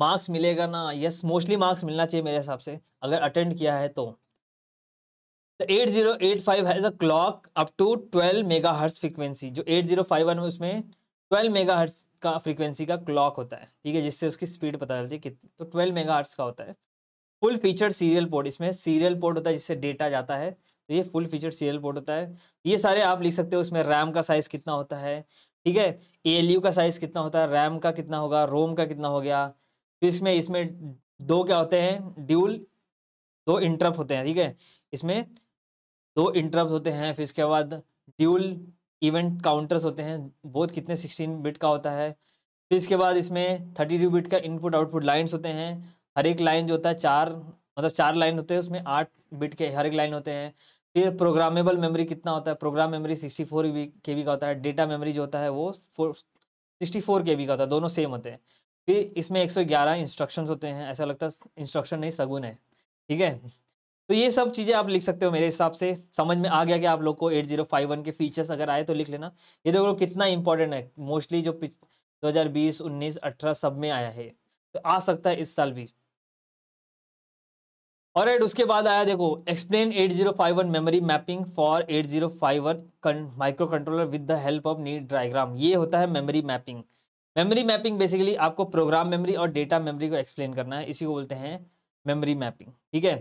मार्क्स मिलेगा ना यस मोस्टली मार्क्स मिलना चाहिए मेरे हिसाब से अगर अटेंड किया है तो eight zero eight five has a clock up to twelve megahertz frequency जो एट जीरो फाइव वन में उसमें ट्वेल्व मेगा हर्ट्स का फ्रीक्वेंसी का क्लॉक होता है ठीक है जिससे उसकी स्पीड पता चलती है कितनी तो ट्वेल्व मेगा का होता है फुल फीचर सीरियल पोर्ट इसमें सीरियल पोर्ट होता है जिससे डेटा जाता है तो ये फुल फीचर सीरियल पोर्ट होता है ये सारे आप लिख सकते हो उसमें रैम का साइज़ कितना होता है ठीक है ए का साइज़ कितना होता है रैम का कितना होगा रोम का कितना हो गया फिर तो इसमें इसमें दो क्या होते हैं ड्यूल दो इंटरप होते हैं ठीक है इसमें दो इंटरप्ट होते हैं फिर इसके बाद ड्यूल इवेंट काउंटर्स होते हैं बोथ कितने 16 बिट का होता है फिर इसके बाद इसमें 32 बिट का इनपुट आउटपुट लाइन्स होते हैं हर एक लाइन जो होता है चार मतलब चार लाइन होते हैं उसमें आठ बिट के हर एक लाइन होते हैं फिर प्रोग्रामेबल मेमोरी कितना होता है program memory sixty four K B का होता है डेटा मेमोरी जो होता है वो four sixty four K B का होता है दोनों सेम होते हैं फिर इसमें एक सौ ग्यारह इंस्ट्रक्शन होते हैं ऐसा लगता है इंस्ट्रक्शन नहीं सगुन है ठीक है तो ये सब चीज़ें आप लिख सकते हो मेरे हिसाब से समझ में आ गया कि आप लोग को 8051 के फीचर्स अगर आए तो लिख लेना ये देखो कितना इंपॉर्टेंट है मोस्टली जो दो हज़ार बीस उन्नीस अठारह सब में आया है तो आ सकता है इस साल भी और एड उसके बाद आया देखो explain 8051 memory mapping for 8051 microcontroller with the help of neat diagram ये होता है memory mapping memory mapping basically आपको प्रोग्राम मेमोरी और डेटा मेमोरी को एक्सप्लेन करना है इसी को बोलते हैं मेमोरी मैपिंग ठीक है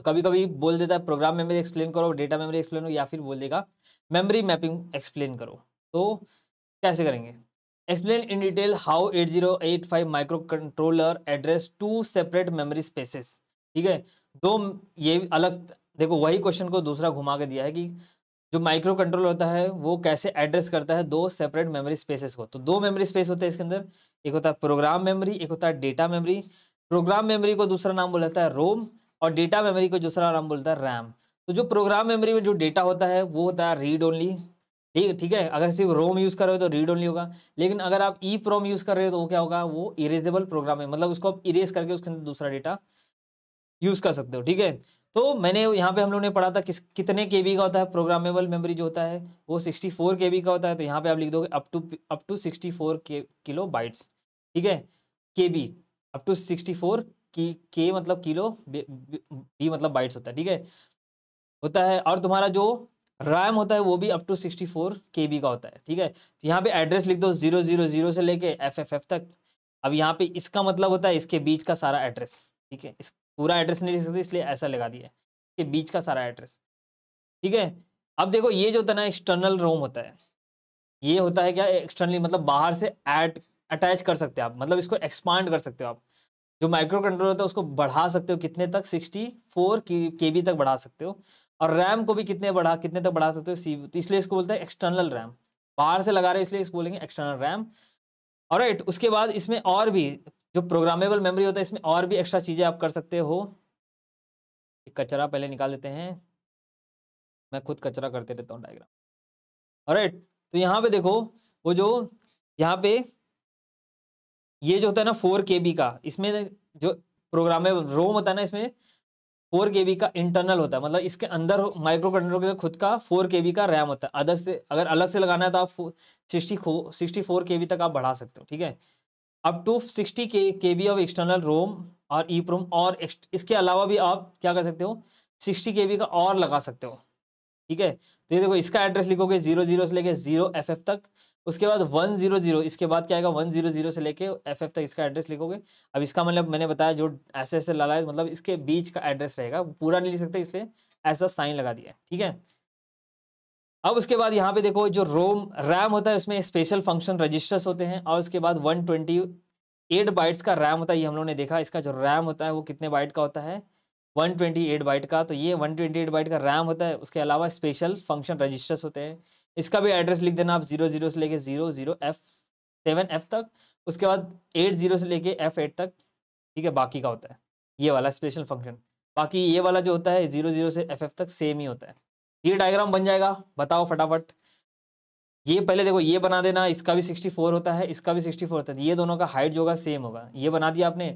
तो कभी कभी बोल देता है प्रोग्राम मेमोरी एक्सप्लेन करो डेटा मेमोरी एक्सप्लेन करो या फिर बोल देगा मेमोरी मैपिंग एक्सप्लेन करो तो कैसे करेंगे explain in detail how 8085 microcontroller address two separate memory spaces ठीक है दो ये अलग देखो वही क्वेश्चन को दूसरा घुमा के दिया है कि जो माइक्रो कंट्रोल होता है वो कैसे एड्रेस करता है दो सेपरेट मेमोरी स्पेसेस को तो दो मेमोरी स्पेस होते हैं इसके अंदर एक होता है प्रोग्राम मेमोरी एक होता है डेटा मेमोरी प्रोग्राम मेमोरी को दूसरा नाम बोला जाता है रोम और डेटा मेमोरी को दूसरा नाम बोलता है रैम तो जो प्रोग्राम मेमोरी में जो डेटा होता है वो होता है रीड ओनली ठीक ठीक है अगर सिर्फ रोम यूज़ कर रहे हो तो रीड ओनली होगा लेकिन अगर आप ई प्रोम यूज़ कर रहे हो तो वो क्या होगा वो इरेजेबल प्रोग्राम है मतलब उसको आप इरेज करके उसके अंदर दूसरा डेटा यूज़ कर सकते हो ठीक है तो मैंने यहाँ पे हम लोगों ने पढ़ा था किस कितने के का होता है प्रोग्रामेबल मेमोरी जो होता है वो सिक्सटी फोर के का होता है तो यहाँ पे आप लिख दोगे up to up to sixty four K kilobytes ठीक है K B up to sixty four कि के मतलब किलो बी मतलब बाइट्स होता है ठीक है होता है और तुम्हारा जो रैम होता है वो भी up to sixty four K B का होता है ठीक है तो यहाँ पे एड्रेस लिख दो जीरो जीरो जीरो से लेके एफ एफ एफ तक अब यहाँ पे इसका मतलब होता है इसके बीच का सारा एड्रेस ठीक है इस पूरा एड्रेस नहीं लिख सकते इसलिए ऐसा लगा दिया इसके बीच का सारा एड्रेस ठीक है अब देखो ये जो होता है ना एक्सटर्नल रोम होता है ये होता है क्या एक्सटर्नली मतलब बाहर से एड अटैच मतलब कर सकते हो आप मतलब इसको एक्सपांड कर सकते हो आप जो माइक्रो कंट्रोलर होता है उसको बढ़ा सकते हो कितने तक 64 के बी तक बढ़ा सकते हो और रैम को भी कितने बढ़ा कितने तक बढ़ा सकते हो सी तो इसलिए इसको बोलते हैं एक्सटर्नल रैम बाहर से लगा रहे इसलिए इसको बोलेंगे एक्सटर्नल रैम और राइट उसके बाद इसमें और भी जो प्रोग्रामेबल मेमोरी होता है इसमें और भी एक्स्ट्रा चीज़ें आप कर सकते हो कचरा पहले निकाल देते हैं मैं खुद कचरा करते रहता हूँ डायग्राम और तो यहाँ पे देखो वो जो यहाँ पे ये जो होता है ना फोर के बी का इसमें जो प्रोग्राम है रोम होता है ना इसमें फोर के बी का इंटरनल होता है मतलब इसके अंदर माइक्रो कंट्रोल के खुद का फोर के बी का रैम होता है अदर से अगर अलग से लगाना है तो आप sixty sixty four K B तक आप बढ़ा सकते हो ठीक है अब टू सिक्सटी के के बी ऑफ एक्सटर्नल रोम और ई प्रोम और इसके अलावा भी आप क्या कर सकते हो सिक्सटी के बी का और लगा सकते हो ठीक है तो ये देखो इसका एड्रेस लिखोगे जीरो जीरो से लेके जीरो एफ एफ तक उसके बाद वन जीरो जीरो इसके बाद क्या आएगा वन जीरो जीरो से लेके एफ एफ तक इसका एड्रेस लिखोगे अब इसका मतलब मैंने बताया जो ऐसे ऐसे लाला है मतलब इसके बीच का एड्रेस रहेगा पूरा नहीं लिख सकते इसलिए ऐसा साइन लगा दिया ठीक है अब उसके बाद यहाँ पे देखो जो रोम रैम होता है उसमें स्पेशल फंक्शन रजिस्टर्स होते हैं और उसके बाद वन ट्वेंटी एट बाइट्स का रैम होता है ये हम लोगों ने देखा इसका जो रैम होता है वो कितने बाइट का होता है 128 बाइट का तो ये 128 बाइट का रैम होता है उसके अलावा स्पेशल फंक्शन रजिस्टर्स होते हैं इसका भी एड्रेस लिख देना आप जीरो जीरो से लेके zero zero F seven F तक उसके बाद एट जीरो से लेके एफ एट तक ठीक है बाकी का होता है ये वाला स्पेशल फंक्शन बाकी ये वाला जो होता है जीरो जीरो से एफ एफ तक सेम ही होता है ये डायग्राम बन जाएगा बताओ फटाफट ये पहले देखो ये बना देना इसका भी सिक्सटी फोर होता है इसका भी सिक्सटी फोर होता है ये दोनों का हाइट जो होगा सेम होगा ये बना दिया आपने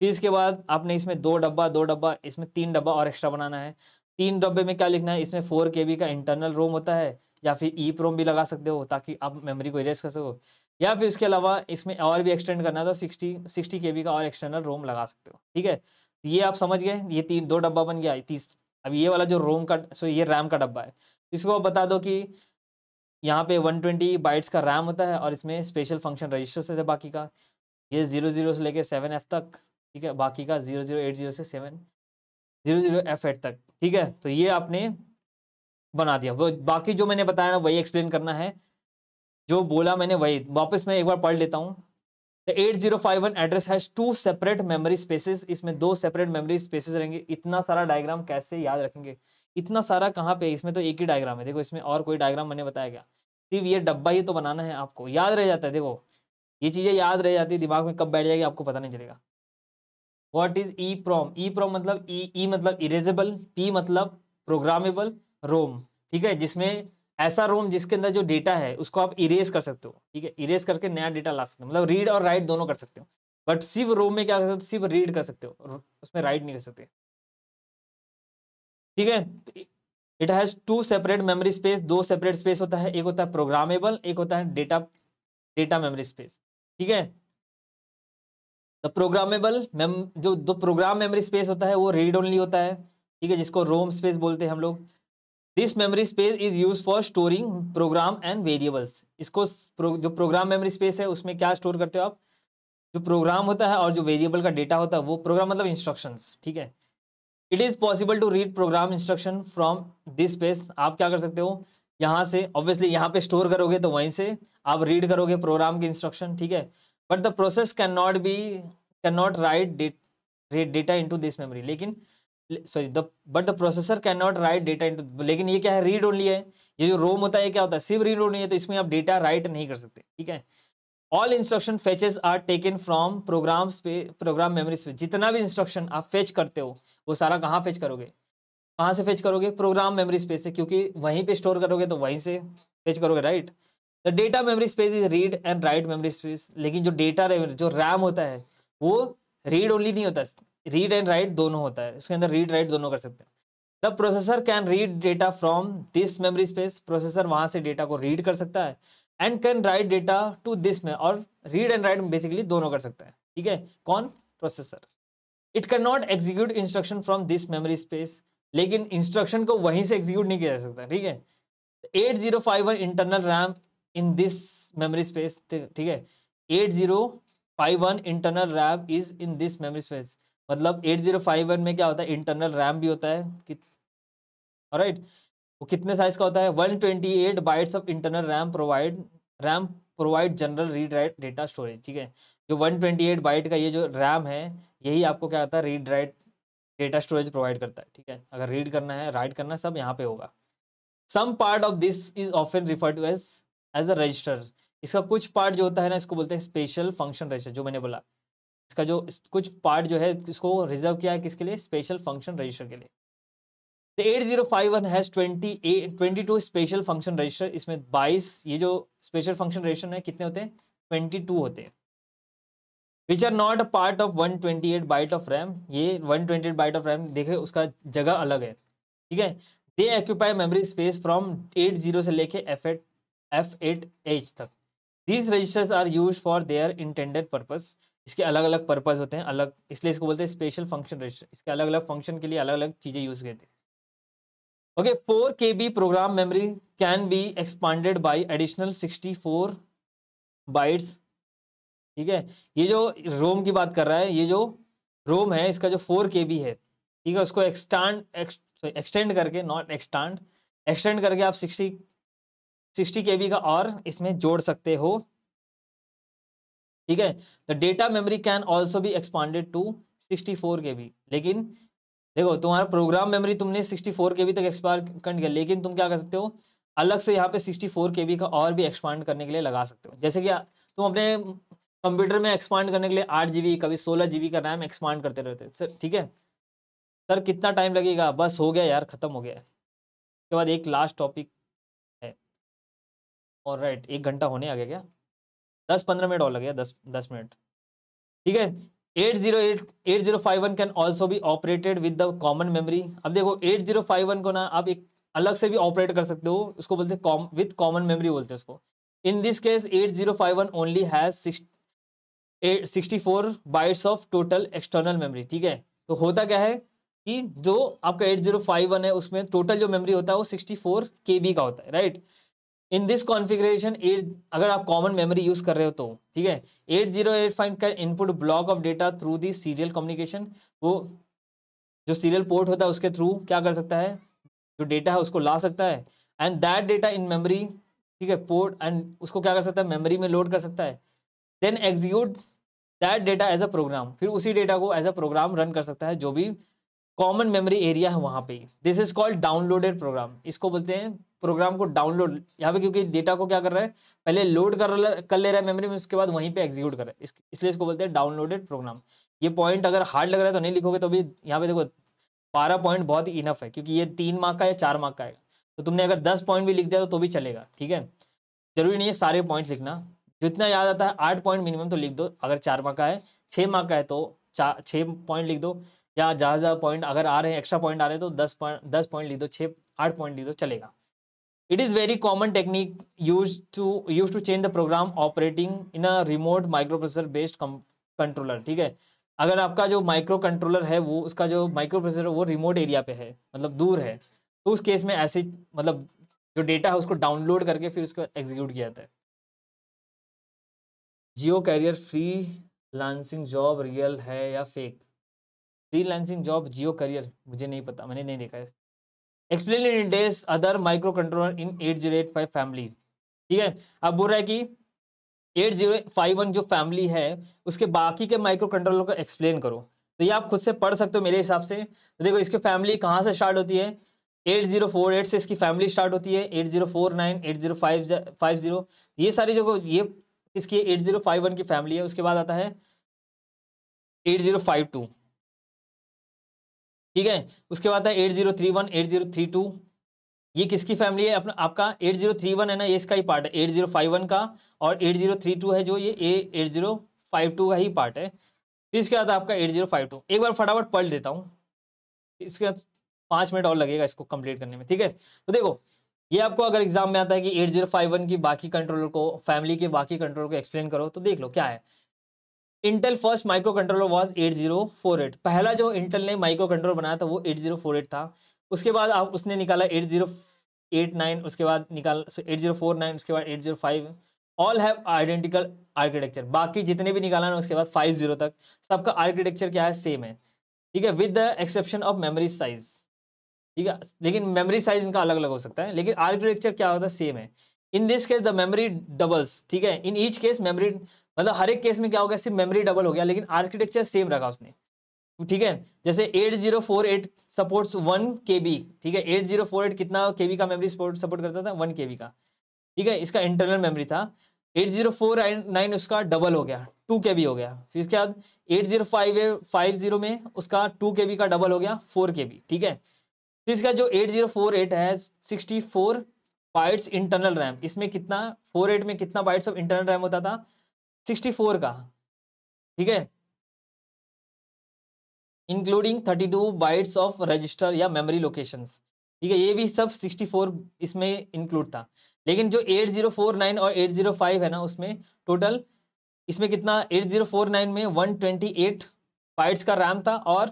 फिर इसके बाद आपने इसमें दो डब्बा दो डब्बा इसमें तीन डब्बा और एक्स्ट्रा बनाना है तीन डब्बे में क्या लिखना है इसमें फोर के का इंटरनल रोम होता है या फिर ई प्रोम भी लगा सकते हो ताकि आप मेमोरी को इरेज कर सको या फिर इसके अलावा इसमें और भी एक्सटेंड करना तो सिक्सटी सिक्सटी के का और एक्सटर्नल रोम लगा सकते हो ठीक है ये आप समझ गए ये तीन दो डब्बा बन गया तीस अब ये वाला जो रोम का सो ये रैम का डब्बा है इसको आप बता दो कि यहाँ पे 120 ट्वेंटी बाइट्स का रैम होता है और इसमें स्पेशल फंक्शन रजिस्टर है बाकी का ये जीरो जीरो से लेके सेवन एफ तक ठीक है बाकी का जीरो जीरो एट जीरो से seven zero zero F eight तक ठीक है तो ये आपने बना दिया बाकी जो मैंने बताया ना वही एक्सप्लेन करना है जो बोला मैंने वही वापस मैं एक बार पढ़ लेता हूँ eight zero five one address has two separate memory spaces इसमें दो सेपरेट मेमोरी स्पेसेस रहेंगे इतना सारा डायग्राम कैसे याद रखेंगे इतना सारा कहाँ पे इसमें तो एक ही डायग्राम है देखो इसमें और कोई डायग्राम मैंने बताया गया सिर्फ ये डब्बा ही तो बनाना है आपको याद रह जाता है देखो ये चीज़ें याद रह जाती है दिमाग में कब बैठ जाएगी आपको पता नहीं चलेगा what is E prom EPROM मतलब ई e, e मतलब इरेजेबल पी मतलब प्रोग्रामेबल रोम ठीक है जिसमें ऐसा रोम जिसके अंदर जो डेटा है उसको आप इरेज कर सकते हो ठीक है इरेज करके नया डेटा ला सकते हो मतलब रीड और राइट दोनों कर सकते हो बट सिर्फ रोम में क्या कर सकते हो सिर्फ रीड कर सकते हो उसमें राइट नहीं कर सकते ठीक है it has two separate memory space दो सेपरेट स्पेस होता है एक होता है प्रोग्रामेबल एक होता है डेटा डेटा मेमोरी स्पेस ठीक है द प्रोग्रामेबल मेम जो दो प्रोग्राम मेमोरी स्पेस होता है वो रीड ओनली होता है ठीक है जिसको रोम स्पेस बोलते हैं हम लोग this memory space is use for storing program and variables इसको जो प्रोग्राम मेमोरी स्पेस है उसमें क्या स्टोर करते हो आप जो प्रोग्राम होता है और जो वेरिएबल का डेटा होता है वो प्रोग्राम मतलब इंस्ट्रक्शंस ठीक है it is possible to read program instruction from this space आप क्या कर सकते हो यहाँ से ऑब्वियसली यहाँ पे स्टोर करोगे तो वहीं से आप रीड करोगे प्रोग्राम के इंस्ट्रक्शन ठीक है but the process can not be can not write data to this memory लेकिन sorry the but the processor can not write data into लेकिन ये क्या है रीड ओनली है ये जो रोम होता है क्या होता है सिर्फ रीड ओनली है तो इसमें आप डेटा राइट नहीं कर सकते ठीक है all instruction fetches are taken from programs पे प्रोग्राम मेमोरीज स्पेस जितना भी इंस्ट्रक्शन आप फेच करते हो वो सारा कहाँ फेच करोगे कहाँ से फेच करोगे प्रोग्राम मेमोरी स्पेस से क्योंकि वहीं पे स्टोर करोगे तो वहीं से फेच करोगे right the data memory space is read and write memory space लेकिन जो डेटा जो रैम होता है वो रीड ओनली नहीं होता रीड एंड राइट दोनों होता है उसके अंदर रीड राइट दोनों कर सकते हैं the processor can read data from this memory space processor वहाँ से डेटा को रीड कर सकता है and can write data to this में और रीड एंड राइट बेसिकली दोनों कर सकता है ठीक है कौन processor it can not execute instruction from this memory space लेकिन इंस्ट्रक्शन को वहीं से एग्जीक्यूट नहीं किया जा सकता ठीक है eight zero five one internal RAM in this memory space ठीक है eight zero five one internal RAM is in this memory space मतलब 8051 में क्या होता है इंटरनल रैम भी होता है कि राइट वो कितने साइज का होता है 128 twenty eight bytes of internal RAM provide RAM provide general read write data storage ठीक है जो 128 बाइट का ये जो रैम है यही आपको क्या होता है read write data storage provide करता है ठीक है अगर रीड करना है राइट करना है सब यहाँ पे होगा some part of this is often refer to as as a register इसका कुछ पार्ट जो होता है ना इसको बोलते हैं स्पेशल फंक्शन रजिस्टर जो मैंने बोला इसका जो कुछ पार्ट जो है इसको रिजर्व किया है किसके लिए स्पेशल फंक्शन रजिस्टर के लिए तो eight zero five one has twenty twenty two special function register इसमें बाईस ये जो स्पेशल फंक्शन रजिस्टर है कितने होते हैं ट्वेंटी टू होते हैं which are not a part of one twenty eight byte of RAM ये one twenty eight byte of RAM देखे उसका जगह अलग है ठीक है they occupy memory space from eight zero से लेके F eight F eight H तक these registers are use for their intended purpose इसके अलग अलग पर्पज़ होते हैं अलग इसलिए इसको बोलते हैं स्पेशल फंक्शन रजिस्टर इसके अलग अलग फंक्शन के लिए अलग अलग चीज़ें यूज़ करते हैं okay four K B program memory can be expanded by additional sixty four bytes ठीक है ये जो रोम की बात कर रहा है ये जो रोम है इसका जो फोर के बी है ठीक है उसको एक्सटांड एक्सटेंड करके नॉट एक्सटांड एक्सटेंड करके आप सिक्सटी सिक्सटी के बी का और इसमें जोड़ सकते हो ठीक है the data memory can also भी expanded to sixty four K B लेकिन देखो तुम्हारा प्रोग्राम मेमोरी तुमने सिक्सटी फोर के बी तक एक्सपायर कर दिया लेकिन तुम क्या कर सकते हो अलग से यहाँ पे सिक्सटी फोर के बी का और भी एक्सपांड करने के लिए लगा सकते हो जैसे कि तुम अपने कंप्यूटर में एक्सपांड करने के लिए आठ जी कभी सोलह जी का रैम एक्सपांड करते रहते हो सर ठीक है सर कितना टाइम लगेगा बस हो गया यार ख़त्म हो गया उसके बाद एक लास्ट टॉपिक है और राइट एक घंटा होने आ गया क्या दस पंद्रह मिनट और लगे दस दस मिनट ठीक है eight eight eight zero zero five one can also भी operated with the common memory अब देखो एट जीरो फाइव वन को ना आप एक अलग से भी ऑपरेट कर सकते हो उसको बोलते हैं कॉम विथ कॉमन मेमरी बोलते हैं उसको in this case eight zero five one only has sixty four bytes of total external memory ठीक है तो होता क्या है कि जो आपका एट जीरो फाइव वन है उसमें टोटल जो मेमरी होता है वो सिक्सटी फोर के बी का होता है right right? In this configuration eight अगर आप कॉमन मेमोरी यूज़ कर रहे हो तो ठीक है एट जीरो एट फाइव का input block of data through the serial communication वो जो सीरियल पोर्ट होता है उसके थ्रू क्या कर सकता है जो डेटा है उसको ला सकता है and that data in memory ठीक है पोर्ट एंड उसको क्या कर सकता है मेमोरी में लोड कर सकता है then execute that data as a program फिर उसी डेटा को एज अ प्रोग्राम रन कर सकता है जो भी कॉमन मेमोरी एरिया है वहाँ पे this is called downloaded program इसको बोलते हैं प्रोग्राम को डाउनलोड यहाँ पे क्योंकि डेटा को क्या कर रहा है पहले लोड कर कर ले रहा है मेमोरी में उसके बाद वहीं पे एग्जीक्यूट कर रहा है इस, इसलिए इसको बोलते हैं डाउनलोडेड प्रोग्राम ये पॉइंट अगर हार्ड लग रहा है तो नहीं लिखोगे तो भी यहाँ पे देखो बारह पॉइंट बहुत इनफ है क्योंकि ये तीन मार्क का या चार मार्क का है तो तुमने अगर दस पॉइंट भी लिख दिया तो, तो भी चलेगा ठीक है जरूरी नहीं है सारे पॉइंट लिखना जितना याद आता है आठ पॉइंट मिनिमम तो लिख दो अगर चार मार्क का है छः मार्क का है तो चार छः पॉइंट लिख दो या ज़्यादा ज़्यादा पॉइंट अगर आ रहे हैं एक्स्ट्रा पॉइंट आ रहे हैं तो दस पॉइंट दस पॉइंट लिख दो छः आठ पॉइंट लिख दो चलेगा It is very common technique to use to change the program operating in a remote microprocessor based controller ठीक है अगर आपका जो माइक्रो कंट्रोलर है वो उसका जो माइक्रो प्रोसेसर वो रिमोट एरिया पे है मतलब दूर है तो उस केस में ऐसे मतलब जो डेटा है उसको डाउनलोड करके फिर उसको एग्जीक्यूट किया जाता है Jio career freelancing job real है या fake freelancing job Jio career मुझे नहीं पता मैंने नहीं देखा है explain in details other microcontroller in eight zero eight five family ठीक है अब बोल रहा है कि एट जीरो फाइव वन जो फैमिली है उसके बाकी के माइक्रो कंट्रोलर को एक्सप्लेन करो तो ये आप खुद से पढ़ सकते हो मेरे हिसाब से तो देखो इसकी फैमिली कहाँ से स्टार्ट होती है एट जीरो फोर एट से इसकी फैमिली स्टार्ट होती है eight zero four nine eight zero five five zero ये सारी देखो ये इसकी एट जीरो फाइव वन की फैमिली है उसके बाद आता है एट जीरो फाइव टू ठीक है उसके बाद है eight zero three one eight zero three two ये किसकी फैमिली है अपना आपका एट जीरो थ्री वन है ना ये इसका ही पार्ट है एट जीरो फाइव वन का और एट जीरो थ्री टू है जो ये एट जीरो फाइव टू का ही पार्ट है फिर इसके बाद आपका एट जीरो फाइव टू एक बार फटाफट पढ़ देता हूँ इसके बाद पाँच मिनट और लगेगा इसको कंप्लीट करने में ठीक है तो देखो ये आपको अगर एग्जाम में आता है कि एट जीरो फाइव वन की बाकी कंट्रोलर को फैमिली के बाकी कंट्रोलर को एक्सप्लेन करो तो देख लो क्या है Intel first microcontroller was eight zero four eight पहला जो इंटेल ने माइक्रो कंट्रोल बनाया था वो एट जीरो फोर एट था उसके बाद आप उसने निकाला एट एट जीरो नाइन उसके बाद निकाल एट जीरो फोर नाइन उसके बाद eight zero five all have identical architecture बाकी जितने भी निकाला ना उसके बाद फाइव जीरो तक सबका आर्किटेक्चर क्या है सेम है ठीक है with the exception of memory size ठीक है लेकिन मेमरी साइज इनका अलग अलग हो सकता है लेकिन आर्किटेक्चर क्या होता है सेम है in this case the memory doubles ठीक है इन ईच केस मेमोरी मतलब हर एक केस में क्या हो गया सिर्फ मेमोरी डबल हो गया लेकिन आर्किटेक्चर सेम रखा उसने ठीक है जैसे 8048 सपोर्ट्स 1 बी ठीक है 8048 कितना बी का मेमोरी सपोर्ट करता था 1 बी का ठीक है इसका इंटरनल मेमोरी था 8049 उसका डबल हो गया 2 बी हो गया फिर इसके बाद 8050 में उसका 2 बी का डबल हो गया 4 बी ठीक है फिर इसका जो 8048 है 64 बाइट्स इंटरनल रैम इसमें कितना 48 में कितना बाइट्स ऑफ इंटरनल रैम होता था सिक्सटी फोर का ठीक है including thirty two bytes of register या मेमोरी लोकेशन ठीक है ये भी सब सिक्सटी फोर इसमें इंक्लूड था लेकिन जो एट जीरो फोर नाइन और एट जीरो फाइव है ना उसमें टोटल इसमें कितना एट जीरो फोर नाइन में वन ट्वेंटी एट बाइट्स का रैम था और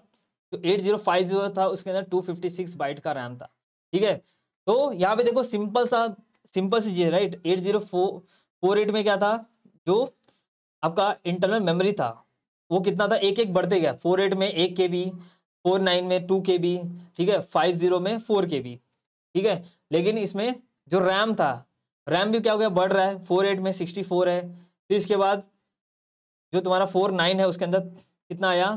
जो एट जीरो फाइव जीरो था उसके अंदर टू फिफ्टी सिक्स बाइट का रैम था ठीक है तो यहाँ पे देखो सिंपल सा सिंपल सी चीज right eight zero four four eight में क्या था जो आपका इंटरनल मेमोरी था वो कितना था एक एक बढ़ते गया फोर एट में एक के बी फोर नाइन में टू के बी ठीक है फाइव जीरो में फोर के बी ठीक है लेकिन इसमें जो रैम था रैम भी क्या हो गया बढ़ रहा है फोर एट में सिक्सटी फोर है फिर इसके बाद जो तुम्हारा फोर नाइन है उसके अंदर कितना आया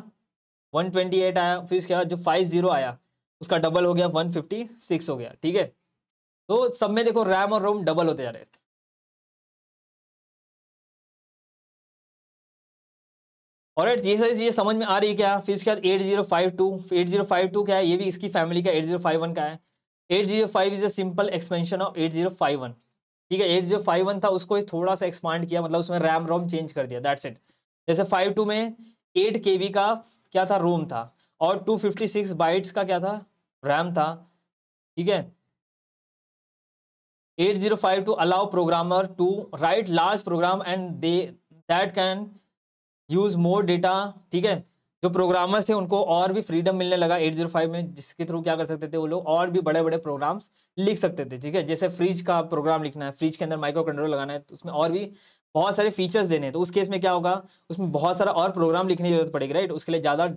वन ट्वेंटी एट आया फिर इसके बाद जो फाइव जीरो आया उसका डबल हो गया वन फिफ्टी सिक्स हो गया ठीक है तो सब में देखो रैम और रोम डबल होते जा रहे हैं और राइट ये सारी चीज़ें समझ में आ रही है क्या फिर इसके बाद eight zero five two eight zero five two क्या है ये भी इसकी फैमिली का एट जीरो फाइव वन का है eight zero five is a simple expansion of eight zero five one ठीक है एट जीरो फाइव वन था उसको थोड़ा सा एक्सपांड किया मतलब उसमें रैम रोम चेंज कर दिया दैट्स इट जैसे फाइव टू में एट के बी का क्या था रोम था और टू फिफ्टी सिक्स बाइट्स का क्या था रैम था ठीक है eight zero five two allow programmer to write large program and they that can use more data ठीक है जो प्रोग्रामर्स थे उनको और भी फ्रीडम मिलने लगा 805 में जिसके थ्रू क्या कर सकते थे वो लोग और भी बड़े बड़े प्रोग्राम्स लिख सकते थे ठीक है जैसे फ्रिज का प्रोग्राम लिखना है फ्रिज के अंदर माइक्रो कंट्रोल लगाना है तो उसमें और भी बहुत सारे फीचर्स देने हैं तो उस केस में क्या होगा उसमें बहुत सारा और प्रोग्राम लिखने की जरूरत पड़ेगी राइट उसके लिए ज़्यादा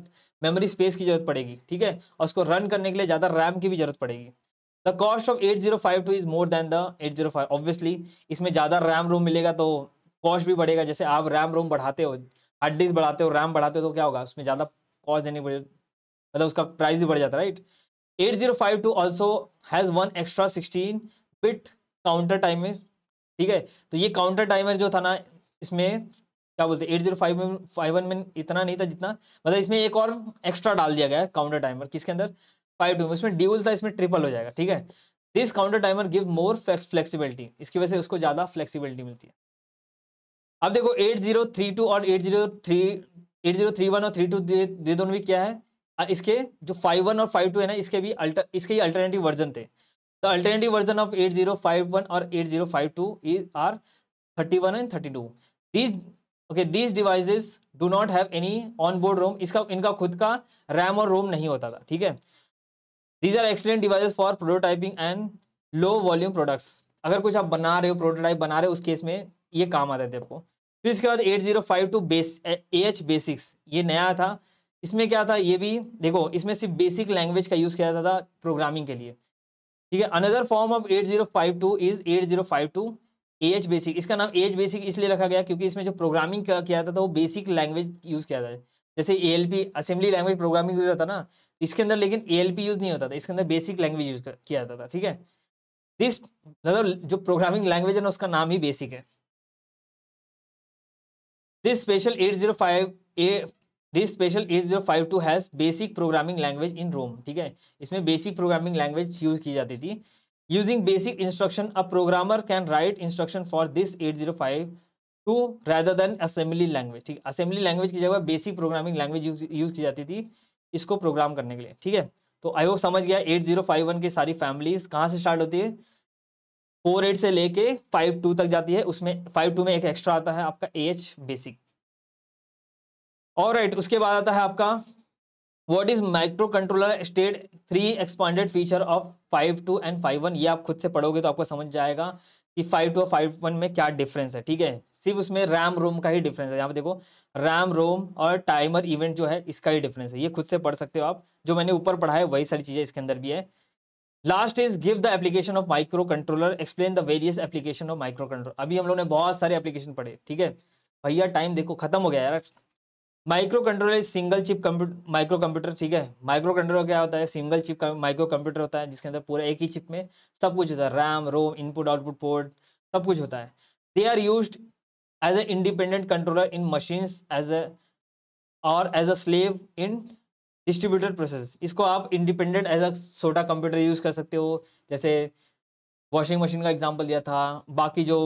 मेमोरी स्पेस की जरूरत पड़ेगी ठीक है और उसको रन करने के लिए ज़्यादा रैम की भी जरूरत पड़ेगी the cost of eight zero five two is more than the eight zero five obviously इसमें ज़्यादा रैम रोम मिलेगा तो कॉस्ट भी बढ़ेगा जैसे आप रैम रोम बढ़ाते हो हार्ड डिस्क बढ़ाते हो रैम बढ़ाते हो तो क्या होगा उसमें ज़्यादा कॉस्ट देनी पड़े मतलब उसका प्राइस भी बढ़ जाता है right eight zero five two also has one extra sixteen bit counter timer ठीक है तो ये काउंटर टाइमर जो था ना इसमें क्या बोलते एट जीरो फाइव में फाइव वन में इतना नहीं था जितना मतलब इसमें एक और एक्स्ट्रा डाल दिया गया है काउंटर टाइमर किसके अंदर फाइव टू में उसमें ड्यूल था इसमें ट्रिपल हो जाएगा ठीक है this counter timer give more flexibility इसकी वजह से उसको ज़्यादा फ्लेक्सिबिलिटी मिलती है अब देखो एट जीरो थ्री टू और eight zero three eight zero three one और थ्री टू ये दोनों भी क्या है इसके जो फाइव वन और फाइव टू है ना इसके भी अल्टर इसके ही अल्टरनेटिव वर्जन थे तो alternative version of eight zero five one और eight zero five two are thirty one and thirty two these okay these devices do not have any on board ROM इसका इनका खुद का रैम और रोम नहीं होता था ठीक है these are excellent devices for prototyping and low volume products अगर कुछ आप बना रहे हो प्रोटोटाइप बना रहे हो उस केस में ये काम आता है आपको फिर इसके बाद eight zero five two base A H basics ये नया था इसमें क्या था ये भी देखो इसमें सिर्फ बेसिक लैंग्वेज का यूज़ किया जाता था प्रोग्रामिंग के लिए ठीक है another form of eight zero five two is eight zero five two A H basic इसका नाम ए एच बेसिक इसलिए रखा गया क्योंकि इसमें जो प्रोग्रामिंग किया जाता था वो बेसिक लैंग्वेज यूज़ किया जाता है जैसे A L P assembly language programming use होता ना इसके अंदर लेकिन ए एल पी यूज़ नहीं होता था इसके अंदर बेसिक लैंग्वेज यूज किया जाता था ठीक है दिस मतलब जो प्रोग्रामिंग लैंग्वेज है ना उसका नाम ही बेसिक है this special eight zero this special two has basic programming language in ROM ठीक है इसमें बेसिक प्रोग्रामिंग लैंग्वेज यूज की जाती थी using basic instruction a programmer can write instruction for this eight zero five two rather than assembly language ठीक असेंबली लैंग्वेज की जगह बेसिक प्रोग्रामिंग लैंग्वेज यूज की जाती थी इसको प्रोग्राम करने के लिए ठीक है तो आई होप समझ गया एट जीरो फाइव वन की सारी फैमिलीज कहाँ से स्टार्ट होती है फोर एट से लेके फाइव टू तक जाती है उसमें फाइव टू में एक एक्स्ट्रा आता है आपका ए एच बेसिक और राइट उसके बाद आता है आपका what is microcontroller state three expanded feature of five two and five one ये आप खुद से पढ़ोगे तो आपको समझ जाएगा कि फाइव टू और फाइव वन में क्या डिफरेंस है ठीक है सिर्फ उसमें रैम रोम का ही डिफरेंस है यहाँ पे देखो रैम रोम और टाइमर इवेंट जो है इसका ही डिफरेंस है ये खुद से पढ़ सकते हो आप जो मैंने ऊपर पढ़ा है वही सारी चीज़ें इसके अंदर भी है last is give the application of microcontroller explain the various application of microcontroller अभी हम लोग ने बहुत सारे एप्लीकेशन पढ़े ठीक है भैया टाइम देखो खत्म हो गया यार microcontroller is single chip microcomputer ठीक है माइक्रो कंट्रोलर क्या होता है सिंगल चिप माइक्रो कंप्यूटर होता है जिसके अंदर पूरा एक ही चिप में सब कुछ होता है RAM ROM input output port सब कुछ होता है they are use as a independent controller in machines as a और as a slave in distributed process इसको आप इंडिपेंडेंट एज अ छोटा कंप्यूटर यूज़ कर सकते हो जैसे वॉशिंग मशीन का एग्जाम्पल दिया था बाकी जो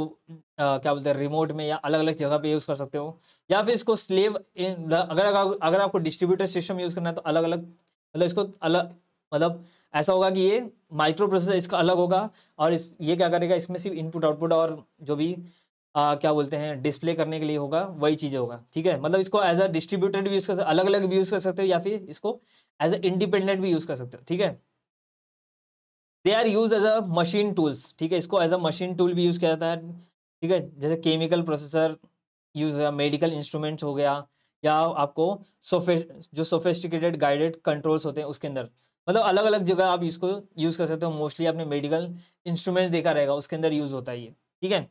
आ, क्या बोलते हैं रिमोट में या अलग अलग जगह पे यूज़ कर सकते हो या फिर इसको स्लेव अगर अगर अगर आपको डिस्ट्रीब्यूटर सिस्टम यूज़ करना है तो अलग अलग मतलब इसको अलग मतलब ऐसा होगा कि ये माइक्रो प्रोसेसर इसका अलग होगा और इस ये क्या करेगा इसमें सिर्फ इनपुट आउटपुट और जो भी आ, क्या बोलते हैं डिस्प्ले करने के लिए होगा वही चीज़ें होगा ठीक है मतलब इसको एज अ डिस्ट्रीब्यूटेड भी यूज़ कर अलग अलग भी यूज़ कर सकते हो या फिर इसको एज अ इंडिपेंडेंट भी यूज़ कर सकते हो ठीक है they are use as a machine tools ठीक है इसको एज अ मशीन टूल भी यूज़ किया जाता है ठीक है जैसे केमिकल प्रोसेसर यूज़ हो गया मेडिकल इंस्ट्रूमेंट्स हो गया या आपको सोफे जो सोफेस्टिकेटेड गाइडेड कंट्रोल्स होते हैं उसके अंदर मतलब अलग अलग जगह आप इसको यूज़ कर सकते हो मोस्टली आपने मेडिकल इंस्ट्रूमेंट्स देखा रहेगा उसके अंदर यूज़ होता है ये ठीक है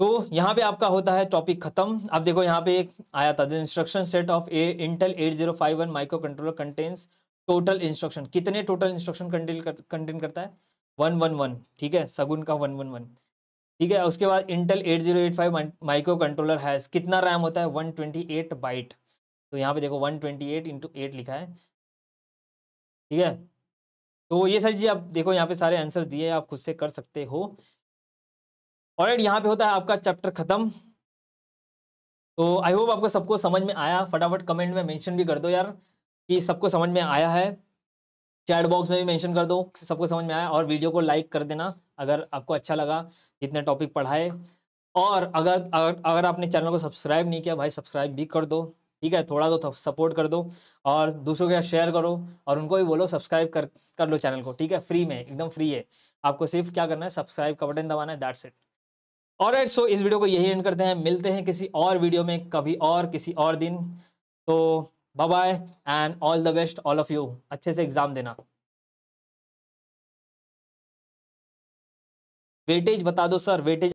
तो यहाँ पे आपका होता है टॉपिक खत्म आप देखो यहाँ पे एक आया था instruction set of a Intel 8051 microcontroller contains total instruction कितने टोटल इंस्ट्रक्शन कंटेन करता है वन वन वन ठीक है सगुन का वन वन वन ठीक है उसके बाद इंटेल 8085 माइक्रो कंट्रोलर हैज कितना रैम होता है वन ट्वेंटी एट बाइट तो यहाँ पे देखो वन ट्वेंटी इंटू एट लिखा है ठीक है तो ये सर जी आप देखो यहाँ पे सारे आंसर दिए आप खुद से कर सकते हो और यहाँ पे होता है आपका चैप्टर खत्म तो आई होप आपको सबको समझ में आया फटाफट कमेंट में मेंशन भी कर दो यार कि सबको समझ में आया है चैट बॉक्स में भी मेंशन कर दो सबको समझ में आया और वीडियो को लाइक कर देना अगर आपको अच्छा लगा जितने टॉपिक पढ़ाए और अगर अगर, अगर आपने चैनल को सब्सक्राइब नहीं किया भाई सब्सक्राइब भी कर दो ठीक है थोड़ा तो सपोर्ट कर दो और दूसरों के साथ शेयर करो और उनको भी बोलो सब्सक्राइब कर कर लो चैनल को ठीक है फ्री में एकदम फ्री है आपको सिर्फ क्या करना है सब्सक्राइब का बटन दबाना है दैट्स इट और राइट सो इस वीडियो को यही एंड करते हैं मिलते हैं किसी और वीडियो में कभी और किसी और दिन तो bye bye and all the best all of you अच्छे से एग्ज़ाम देना वेटेज बता दो सर वेटेज